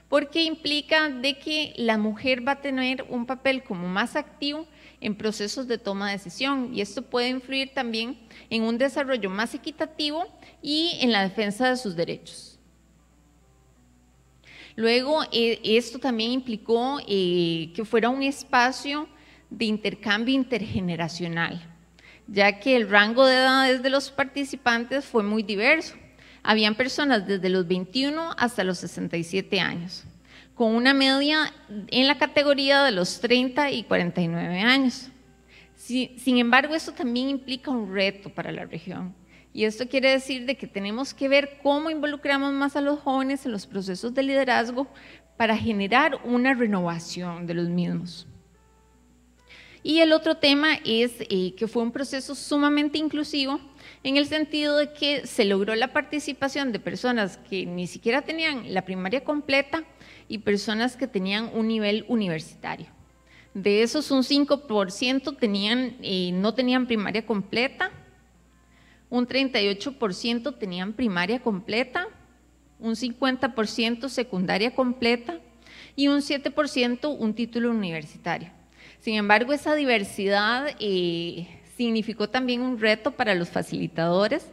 porque implica de que la mujer va a tener un papel como más activo en procesos de toma de decisión y esto puede influir también en un desarrollo más equitativo y en la defensa de sus derechos. Luego, e, esto también implicó eh, que fuera un espacio de intercambio intergeneracional, ya que el rango de edades de los participantes fue muy diverso. Habían personas desde los 21 hasta los 67 años con una media en la categoría de los 30 y 49 años. Sin embargo, esto también implica un reto para la región. Y esto quiere decir de que tenemos que ver cómo involucramos más a los jóvenes en los procesos de liderazgo para generar una renovación de los mismos. Y el otro tema es eh, que fue un proceso sumamente inclusivo en el sentido de que se logró la participación de personas que ni siquiera tenían la primaria completa y personas que tenían un nivel universitario. De esos un 5% tenían, eh, no tenían primaria completa, un 38% tenían primaria completa, un 50% secundaria completa y un 7% un título universitario. Sin embargo, esa diversidad eh, significó también un reto para los facilitadores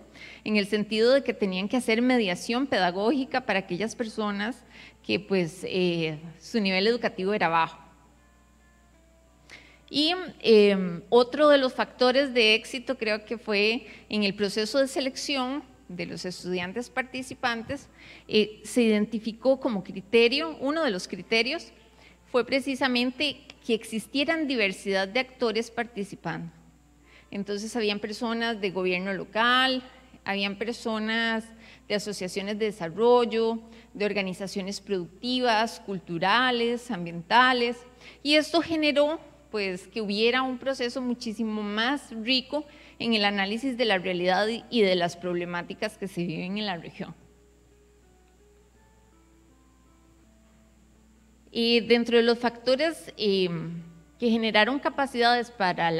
en el sentido de que tenían que hacer mediación pedagógica para aquellas personas que pues eh, su nivel educativo era bajo. Y em, otro de los factores de éxito creo que fue en el proceso de selección de los estudiantes participantes, eh, se identificó como criterio, uno de los criterios fue precisamente que existieran diversidad de actores participando. Entonces habían personas de gobierno local, habían personas de asociaciones de desarrollo, de organizaciones productivas, culturales, ambientales, y esto generó pues que hubiera un proceso muchísimo más rico en el análisis de la realidad y de las problemáticas que se viven en la región. Y dentro de los factores eh, que generaron capacidades para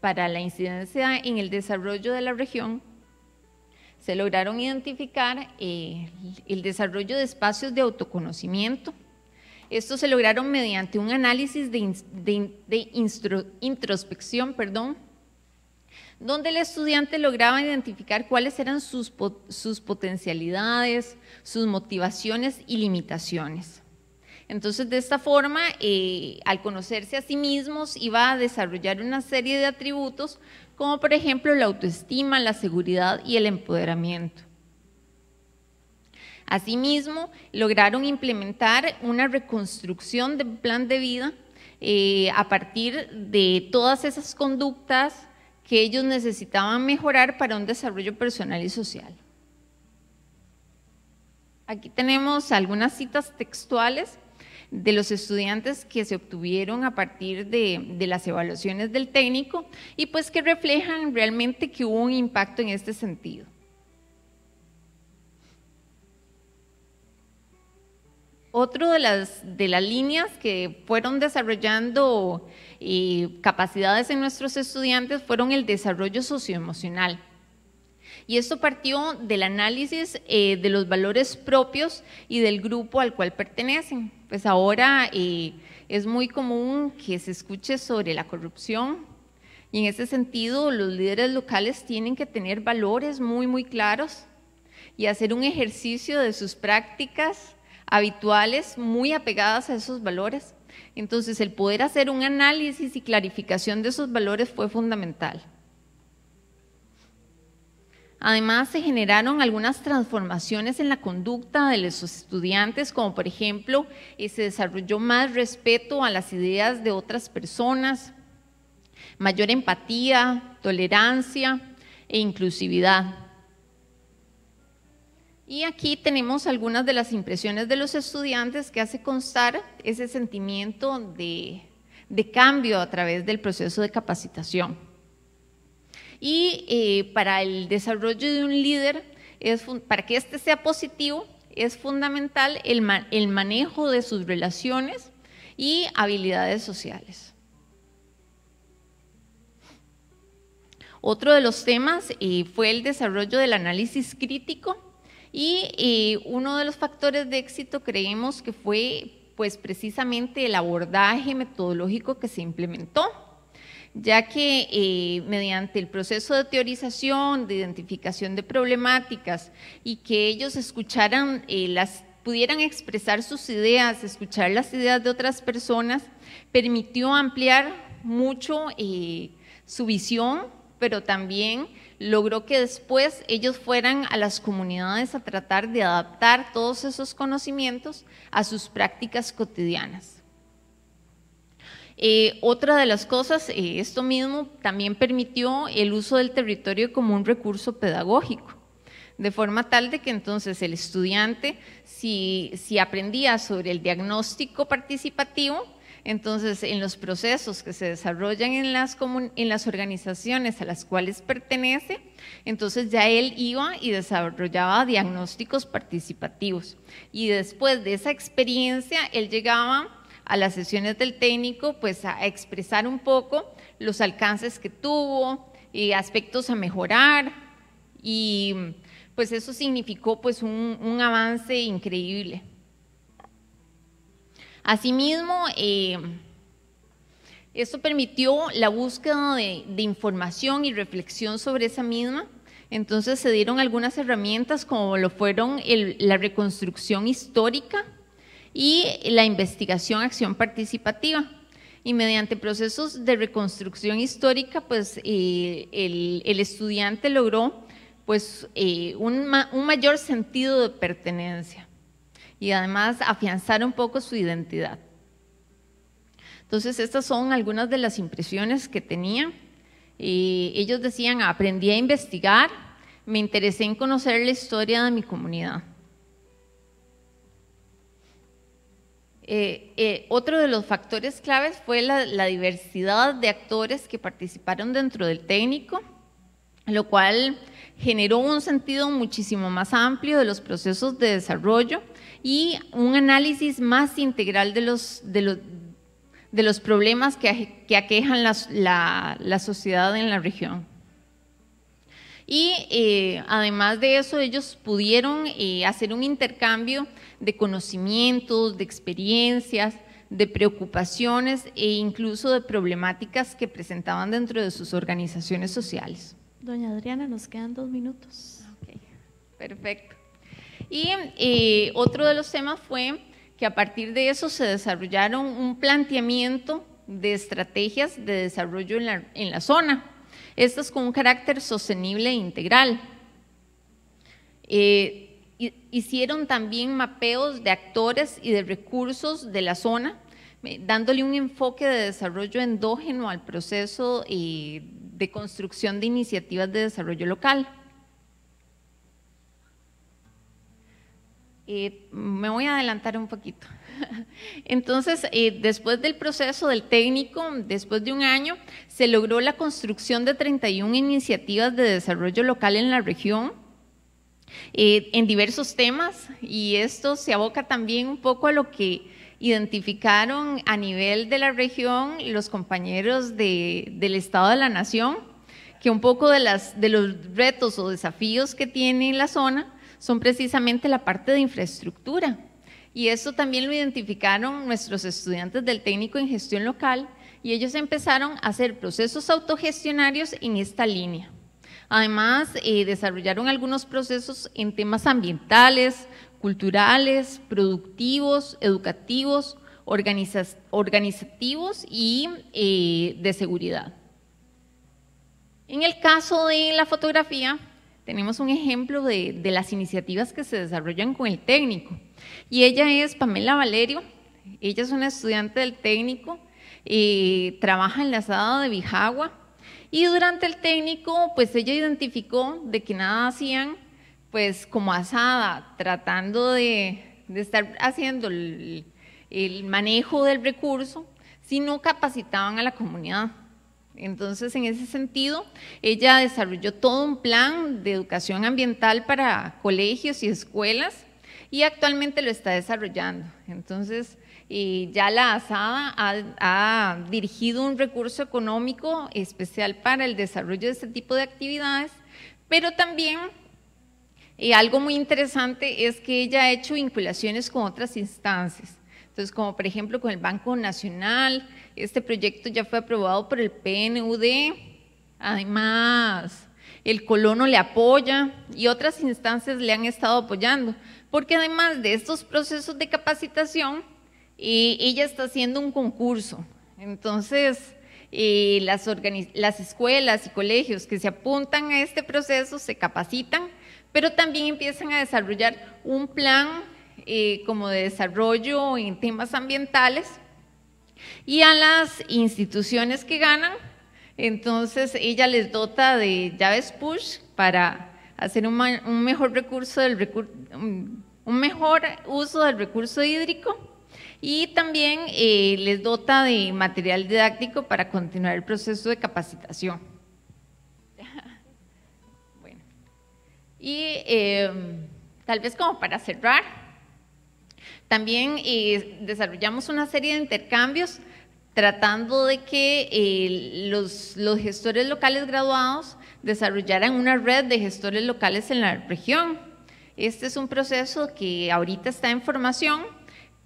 para la incidencia en el desarrollo de la región, se lograron identificar eh, el desarrollo de espacios de autoconocimiento. esto se lograron mediante un análisis de, introspección, perdón, donde el estudiante lograba identificar cuáles eran sus, potencialidades, sus motivaciones y limitaciones. Entonces, de esta forma, eh, al conocerse a sí mismos, iba a desarrollar una serie de atributos como por ejemplo la autoestima, la seguridad y el empoderamiento. Asimismo, lograron implementar una reconstrucción del plan de vida eh, a partir de todas esas conductas que ellos necesitaban mejorar para un desarrollo personal y social. Aquí tenemos algunas citas textuales de los estudiantes que se obtuvieron a partir de, las evaluaciones del técnico y pues que reflejan realmente que hubo un impacto en este sentido. Otro de las, de las líneas que fueron desarrollando eh, capacidades en nuestros estudiantes fueron el desarrollo socioemocional. Y esto partió del análisis eh, de los valores propios y del grupo al cual pertenecen. Pues ahora eh, es muy común que se escuche sobre la corrupción y en ese sentido los líderes locales tienen que tener valores muy, muy claros y hacer un ejercicio de sus prácticas habituales muy apegadas a esos valores. Entonces, el poder hacer un análisis y clarificación de esos valores fue fundamental. Además, se generaron algunas transformaciones en la conducta de los estudiantes, como por ejemplo, eh, se desarrolló más respeto a las ideas de otras personas, mayor empatía, tolerancia e inclusividad. Y aquí tenemos algunas de las impresiones de los estudiantes que hace constar ese sentimiento de, de cambio a través del proceso de capacitación. Y eh, para el desarrollo de un líder, para que éste sea positivo, es fundamental el, manejo de sus relaciones y habilidades sociales. Otro de los temas eh, fue el desarrollo del análisis crítico y eh, uno de los factores de éxito creemos que fue pues, precisamente el abordaje metodológico que se implementó ya que eh, mediante el proceso de teorización, de identificación de problemáticas y que ellos escucharan eh, las pudieran expresar sus ideas, escuchar las ideas de otras personas, permitió ampliar mucho eh, su visión, pero también logró que después ellos fueran a las comunidades a tratar de adaptar todos esos conocimientos a sus prácticas cotidianas. Eh, otra de las cosas, eh, esto mismo también permitió el uso del territorio como un recurso pedagógico, de forma tal de que entonces el estudiante, si, aprendía sobre el diagnóstico participativo, entonces, en los procesos que se desarrollan en las, en las organizaciones a las cuales pertenece, entonces ya él iba y desarrollaba diagnósticos participativos. Y después de esa experiencia, él llegaba a las sesiones del técnico, pues a expresar un poco los alcances que tuvo y aspectos a mejorar y pues eso significó pues un, avance increíble. Asimismo, eso eh, esto permitió la búsqueda de, información y reflexión sobre esa misma. Entonces se dieron algunas herramientas como lo fueron la reconstrucción histórica, y la investigación acción participativa. Y mediante procesos de reconstrucción histórica, pues eh, el, estudiante logró pues, eh, un, mayor sentido de pertenencia y además afianzar un poco su identidad. Entonces, estas son algunas de las impresiones que tenía. Eh, ellos decían, aprendí a investigar, me interesé en conocer la historia de mi comunidad. Eh, eh, otro de los factores claves fue la, diversidad de actores que participaron dentro del técnico, lo cual generó un sentido muchísimo más amplio de los procesos de desarrollo y un análisis más integral de los, de los, de los problemas que, aquejan la sociedad en la región. Y eh, además de eso, ellos pudieron eh, hacer un intercambio de conocimientos, de experiencias, de preocupaciones e incluso de problemáticas que presentaban dentro de sus organizaciones sociales. Doña Adriana, nos quedan dos minutos. Okay, perfecto. Y eh, otro de los temas fue que a partir de eso se desarrollaron un planteamiento de estrategias de desarrollo en la zona, estas con un carácter sostenible e integral. Eh, hicieron también mapeos de actores y de recursos de la zona, eh, dándole un enfoque de desarrollo endógeno al proceso eh, de construcción de iniciativas de desarrollo local. me voy a adelantar un poquito. [LAUGHS] Entonces, eh, después del proceso del técnico, después de un año, se logró la construcción de 31 iniciativas de desarrollo local en la región, eh, en diversos temas, y esto se aboca también un poco a lo que identificaron a nivel de la región los compañeros del Estado de la Nación, que un poco de los retos o desafíos que tiene la zona son precisamente la parte de infraestructura y esto también lo identificaron nuestros estudiantes del técnico en gestión local y ellos empezaron a hacer procesos autogestionarios en esta línea. Además, eh, desarrollaron algunos procesos en temas ambientales, culturales, productivos, educativos, organizativos y eh, de seguridad. En el caso de la fotografía, tenemos un ejemplo de las iniciativas que se desarrollan con el técnico. Y ella es Pamela Valerio, ella es una estudiante del técnico, y trabaja en la asada de Bijagua. Y durante el técnico, pues ella identificó de que nada hacían, pues como asada, tratando de, estar haciendo el manejo del recurso, si no capacitaban a la comunidad. Entonces, en ese sentido, ella desarrolló todo un plan de educación ambiental para colegios y escuelas y actualmente lo está desarrollando. Entonces, ya la ASADA ha, dirigido un recurso económico especial para el desarrollo de este tipo de actividades, pero también y algo muy interesante es que ella ha hecho vinculaciones con otras instancias. Entonces, como por ejemplo con el Banco Nacional, este proyecto ya fue aprobado por el PNUD, además el colono le apoya y otras instancias le han estado apoyando porque además de estos procesos de capacitación, ella está haciendo un concurso. Entonces, las, escuelas y colegios que se apuntan a este proceso se capacitan, pero también empiezan a desarrollar un plan eh, como de desarrollo en temas ambientales y a las instituciones que ganan, entonces ella les dota de llaves push para hacer un, mejor recurso del un mejor uso del recurso hídrico y también eh, les dota de material didáctico para continuar el proceso de capacitación. [LAUGHS] Y em, tal vez como para cerrar, también eh, desarrollamos una serie de intercambios tratando de que eh, los gestores locales graduados desarrollaran una red de gestores locales en la región. Este es un proceso que ahorita está en formación,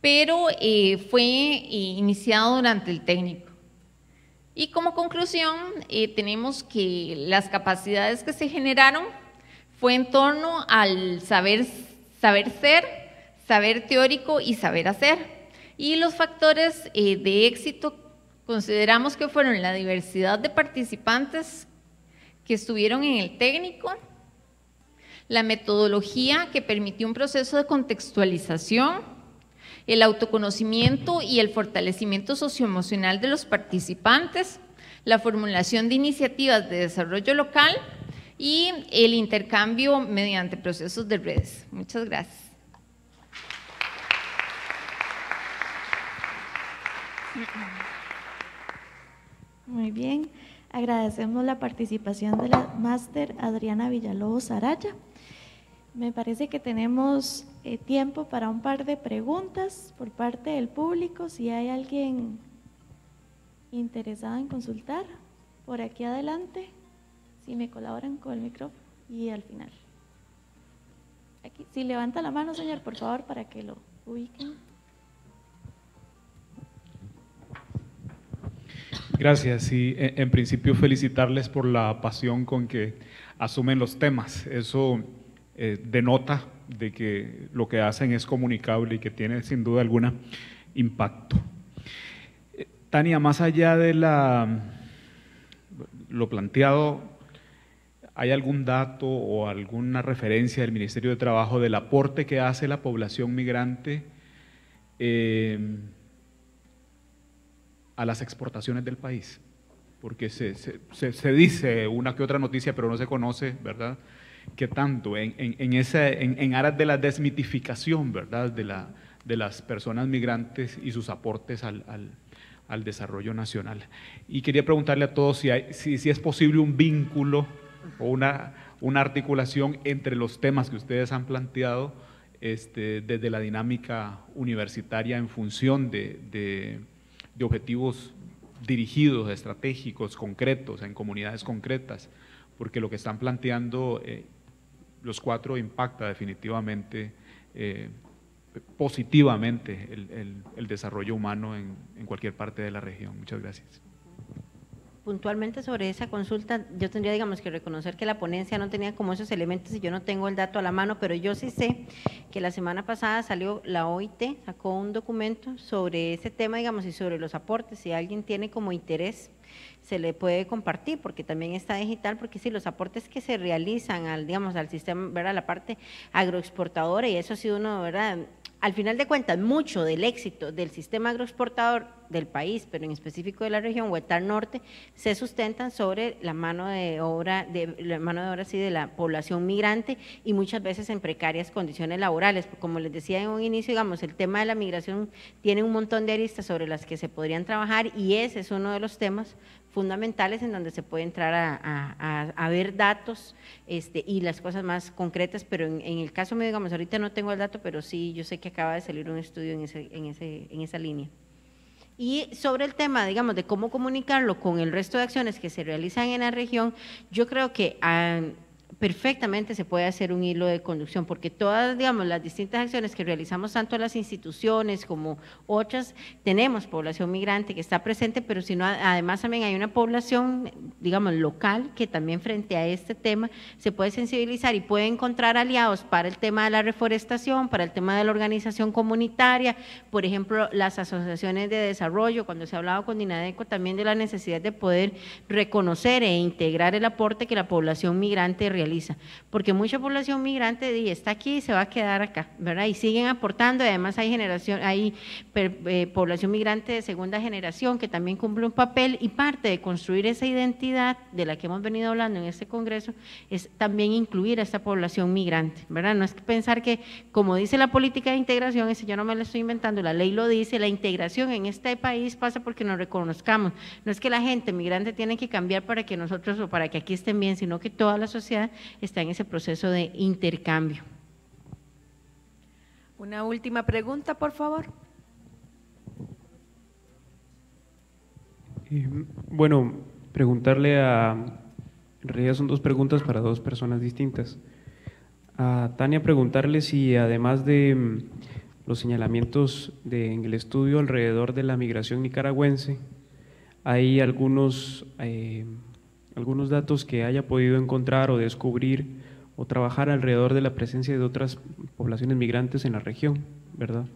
pero eh, fue eh, iniciado durante el técnico. Y como conclusión, eh, tenemos que las capacidades que se generaron fue en torno al saber, saber ser, saber teórico y saber hacer. Y los factores de éxito consideramos que fueron la diversidad de participantes que estuvieron en el técnico, la metodología que permitió un proceso de contextualización, el autoconocimiento y el fortalecimiento socioemocional de los participantes, la formulación de iniciativas de desarrollo local y el intercambio mediante procesos de redes. Muchas gracias. Muy bien. Agradecemos la participación de la máster Adriana Villalobos Araya. Me parece que tenemos eh, tiempo para un par de preguntas por parte del público. Si hay alguien interesado en consultar, por aquí adelante, si me colaboran con el micrófono y al final. Aquí, si levanta la mano, señor, por favor, para que lo ubiquen. Gracias y en principio felicitarles por la pasión con que asumen los temas. Eso eh, denota de que lo que hacen es comunicable y que tiene sin duda alguna impacto. Eh, Tania, más allá de la, lo planteado, ¿hay algún dato o alguna referencia del Ministerio de Trabajo del aporte que hace la población migrante? Eh, a las exportaciones del país, porque se, dice una que otra noticia, pero no se conoce, ¿verdad? Que tanto en, en, en, ese, en aras de la desmitificación, ¿verdad? De, la, de las personas migrantes y sus aportes al, desarrollo nacional. Y quería preguntarle a todos si, si, es posible un vínculo o una, una articulación entre los temas que ustedes han planteado este, desde la dinámica universitaria en función de de objetivos dirigidos, estratégicos, concretos, en comunidades concretas, porque lo que están planteando eh, los cuatro impacta definitivamente eh, positivamente el, desarrollo humano en, en cualquier parte de la región. Muchas gracias puntualmente sobre esa consulta, yo tendría, digamos, que reconocer que la ponencia no tenía como esos elementos y yo no tengo el dato a la mano, pero yo sí sé que la semana pasada salió la OIT, sacó un documento sobre ese tema, digamos, y sobre los aportes. Si alguien tiene como interés, se le puede compartir, porque también está digital, porque sí, los aportes que se realizan al, digamos, al sistema, ¿verdad? La parte agroexportadora, y eso ha sido uno, ¿verdad? Al final de cuentas, mucho del éxito del sistema agroexportador del país, pero en específico de la región Huetar Norte, se sustentan sobre la mano de obra, de la mano de obra sí, de la población migrante y muchas veces en precarias condiciones laborales. Como les decía en un inicio, digamos, el tema de la migración tiene un montón de aristas sobre las que se podrían trabajar y ese es uno de los temas fundamentales en donde se puede entrar a, ver datos este, y las cosas más concretas, pero en, el caso mío, digamos, ahorita no tengo el dato, pero sí, yo sé que acaba de salir un estudio en, ese, en, ese, esa línea. Y sobre el tema, digamos, de cómo comunicarlo con el resto de acciones que se realizan en la región, yo creo que... han ah, perfectamente se puede hacer un hilo de conducción, porque todas, digamos, las distintas acciones que realizamos, tanto las instituciones como otras, tenemos población migrante que está presente, pero sino además también hay una población, digamos, local que también frente a este tema se puede sensibilizar y puede encontrar aliados para el tema de la reforestación, para el tema de la organización comunitaria, por ejemplo, las asociaciones de desarrollo, cuando se ha hablado con Dinadeco también de la necesidad de poder reconocer e integrar el aporte que la población migrante realiza porque mucha población migrante está aquí y se va a quedar acá, ¿verdad? Y siguen aportando, y además hay generación, hay eh, población migrante de segunda generación que también cumple un papel y parte de construir esa identidad de la que hemos venido hablando en este Congreso es también incluir a esta población migrante, ¿verdad? No es que pensar que, como dice la política de integración, ese yo no me lo estoy inventando, la ley lo dice, la integración en este país pasa porque nos reconozcamos. No es que la gente migrante tiene que cambiar para que nosotros o para que aquí estén bien, sino que toda la sociedad está en ese proceso de intercambio. Una última pregunta, por favor. Eh, bueno, preguntarle a, en realidad son dos preguntas para dos personas distintas. A Tania preguntarle si además de mm, los señalamientos de, en el estudio alrededor de la migración nicaragüense, hay algunos... Eh, algunos datos que haya podido encontrar o descubrir o trabajar alrededor de la presencia de otras poblaciones migrantes en la región, ¿verdad?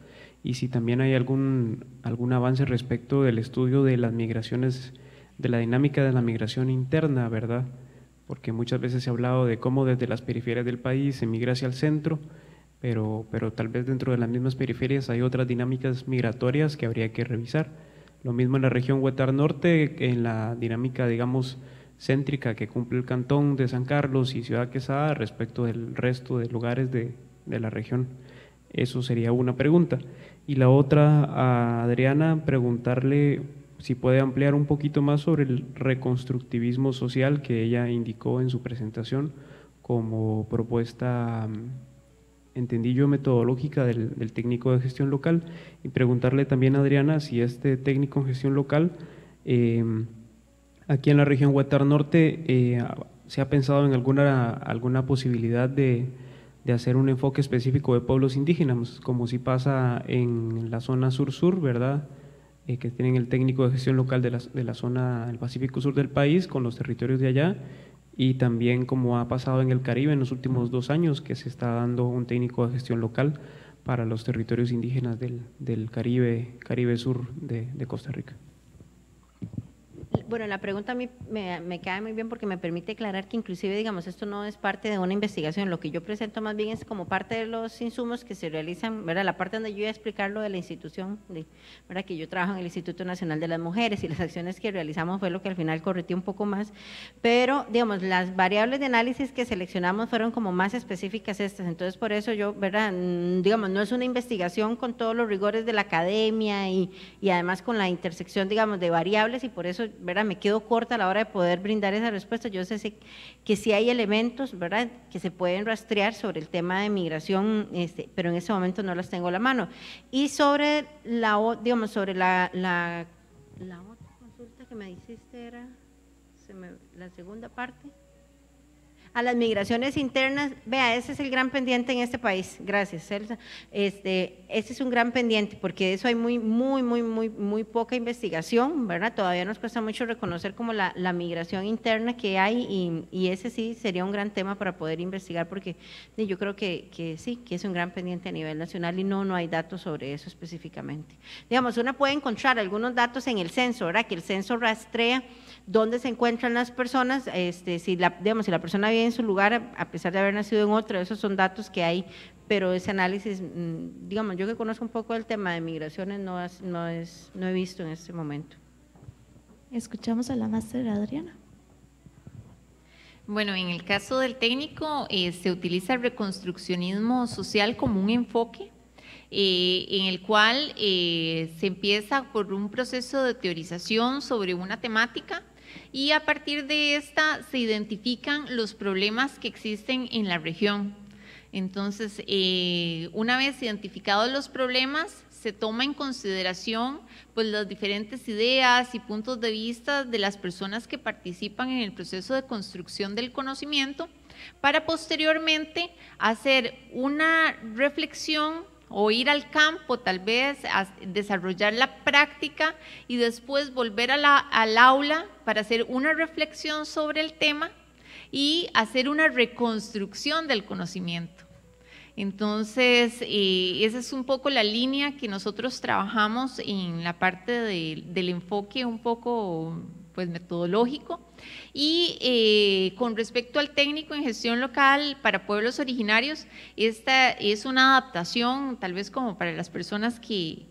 Y si también hay algún, algún avance respecto del estudio de las migraciones, de la dinámica de la migración interna, ¿verdad? Porque muchas veces se ha hablado de cómo desde las periferias del país se migra hacia el centro, pero, pero tal vez dentro de las mismas periferias hay otras dinámicas migratorias que habría que revisar. Lo mismo en la región Huetar Norte, en la dinámica, digamos, céntrica que cumple el cantón de San Carlos y Ciudad Quesada respecto del resto de lugares de, la región. Eso sería una pregunta. Y la otra, a Adriana, preguntarle si puede ampliar un poquito más sobre el reconstructivismo social que ella indicó en su presentación como propuesta, mm, entendí yo, metodológica del, técnico de gestión local y preguntarle también a Adriana si este técnico en gestión local em, Aquí en la región Huetar Norte eh, se ha pensado en alguna, alguna posibilidad de, hacer un enfoque específico de pueblos indígenas, como si pasa en la zona sur-sur, ¿verdad? Eh, que tienen el técnico de gestión local de la, de la zona del Pacífico Sur del país con los territorios de allá y también como ha pasado en el Caribe en los últimos dos años que se está dando un técnico de gestión local para los territorios indígenas del, Caribe, Caribe Sur de Costa Rica bueno, la pregunta a mí me, cae muy bien porque me permite aclarar que inclusive, digamos, esto no es parte de una investigación, lo que yo presento más bien es como parte de los insumos que se realizan, ¿verdad? La parte donde yo iba a explicar lo de la institución, de, ¿verdad? Que yo trabajo en el Instituto Nacional de las Mujeres y las acciones que realizamos fue lo que al final corretí un poco más, pero, digamos, las variables de análisis que seleccionamos fueron como más específicas estas, entonces por eso yo, ¿verdad? Mm, digamos, no es una investigación con todos los rigores de la academia y, y además con la intersección, digamos, de variables y por eso, ¿verdad? Me quedo corta a la hora de poder brindar esa respuesta. Yo sé que sí hay elementos, ¿verdad?, que se pueden rastrear sobre el tema de migración, este, pero en ese momento no las tengo a la mano. Y sobre la, digamos, sobre la, la, otra consulta que me hiciste era la segunda parte a las migraciones internas, vea, ese es el gran pendiente en este país. Gracias, Celsa. Este, ese es un gran pendiente porque eso hay muy, muy, muy, muy, muy poca investigación, ¿verdad? Todavía nos cuesta mucho reconocer como la, migración interna que hay y, ese sí sería un gran tema para poder investigar porque yo creo que, sí, que es un gran pendiente a nivel nacional y no, no hay datos sobre eso específicamente. Digamos, uno puede encontrar algunos datos en el censo, ¿verdad? Que el censo rastrea dónde se encuentran las personas, este, si la, digamos, si la persona vive en su lugar, a pesar de haber nacido en otro, esos son datos que hay, pero ese análisis, mm, digamos, yo que conozco un poco el tema de migraciones, no, no, he visto en este momento. Escuchamos a la máster Adriana. Bueno, en el caso del técnico, eh, se utiliza el reconstruccionismo social como un enfoque eh, en el cual eh, se empieza por un proceso de teorización sobre una temática y a partir de esta se identifican los problemas que existen en la región. Entonces, eh, una vez identificados los problemas, se toma en consideración pues, las diferentes ideas y puntos de vista de las personas que participan en el proceso de construcción del conocimiento para posteriormente hacer una reflexión o ir al campo tal vez, desarrollar la práctica y después volver al aula para hacer una reflexión sobre el tema y hacer una reconstrucción del conocimiento. Entonces, eh, esa es un poco la línea que nosotros trabajamos en la parte del enfoque un poco pues, metodológico y eh, con respecto al técnico en gestión local para pueblos originarios, esta es una adaptación, tal vez como para las personas que,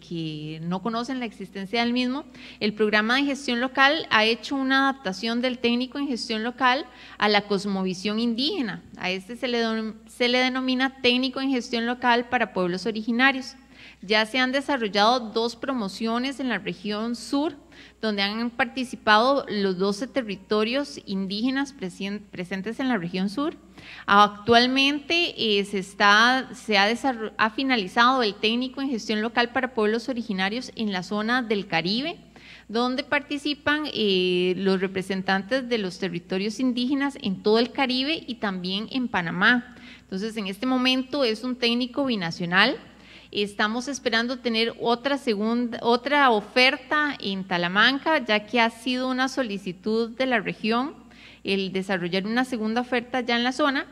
no conocen la existencia del mismo. El programa de gestión local ha hecho una adaptación del técnico en gestión local a la cosmovisión indígena. A este se le denomina técnico en gestión local para pueblos originarios. Ya se han desarrollado dos promociones en la región sur, donde han participado los 12 territorios indígenas presentes en la región sur. Actualmente eh, se, ha, finalizado el técnico en gestión local para pueblos originarios en la zona del Caribe donde participan eh, los representantes de los territorios indígenas en todo el Caribe y también en Panamá. Entonces, en este momento es un técnico binacional Estamos esperando tener otra, segunda, otra oferta en Talamanca, ya que ha sido una solicitud de la región el desarrollar una segunda oferta ya en la zona,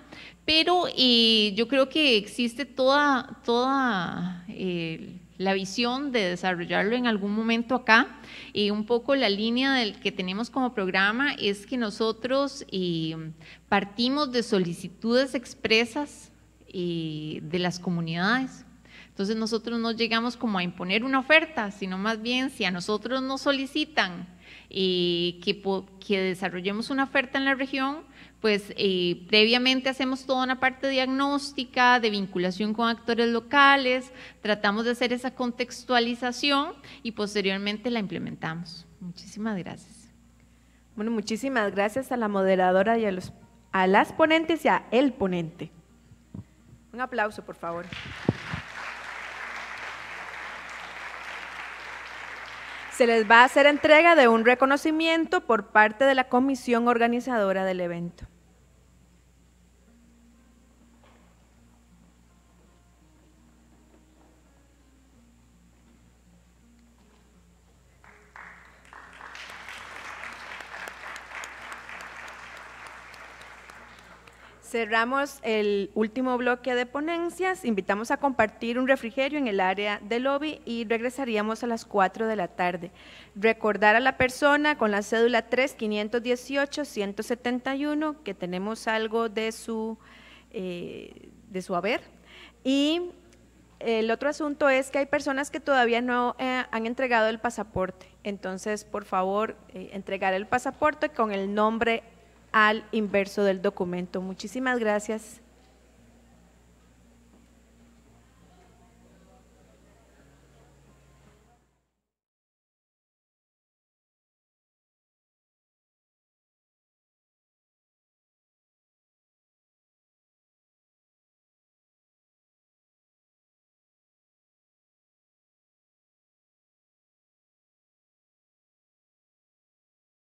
pero eh, yo creo que existe toda, toda eh, la visión de desarrollarlo en algún momento acá. y un poco la línea del que tenemos como programa es que nosotros eh, partimos de solicitudes expresas de las comunidades entonces nosotros no llegamos como a imponer una oferta, sino más bien si a nosotros nos solicitan que, desarrollemos una oferta en la región, pues eh, previamente hacemos toda una parte de diagnóstica, de vinculación con actores locales, tratamos de hacer esa contextualización y posteriormente la implementamos. Muchísimas gracias. Bueno, muchísimas gracias a la moderadora y a, los, a las ponentes y a el ponente. Un aplauso, por favor. se les va a hacer entrega de un reconocimiento por parte de la comisión organizadora del evento. cerramos el último bloque de ponencias. Invitamos a compartir un refrigerio en el área de lobby y regresaríamos a las 4 de la tarde. Recordar a la persona con la cédula 3518-171 que tenemos algo de su, eh, de su haber. Y el otro asunto es que hay personas que todavía no eh, han entregado el pasaporte. Entonces, por favor, eh, entregar el pasaporte con el nombre al inverso del documento. Muchísimas gracias.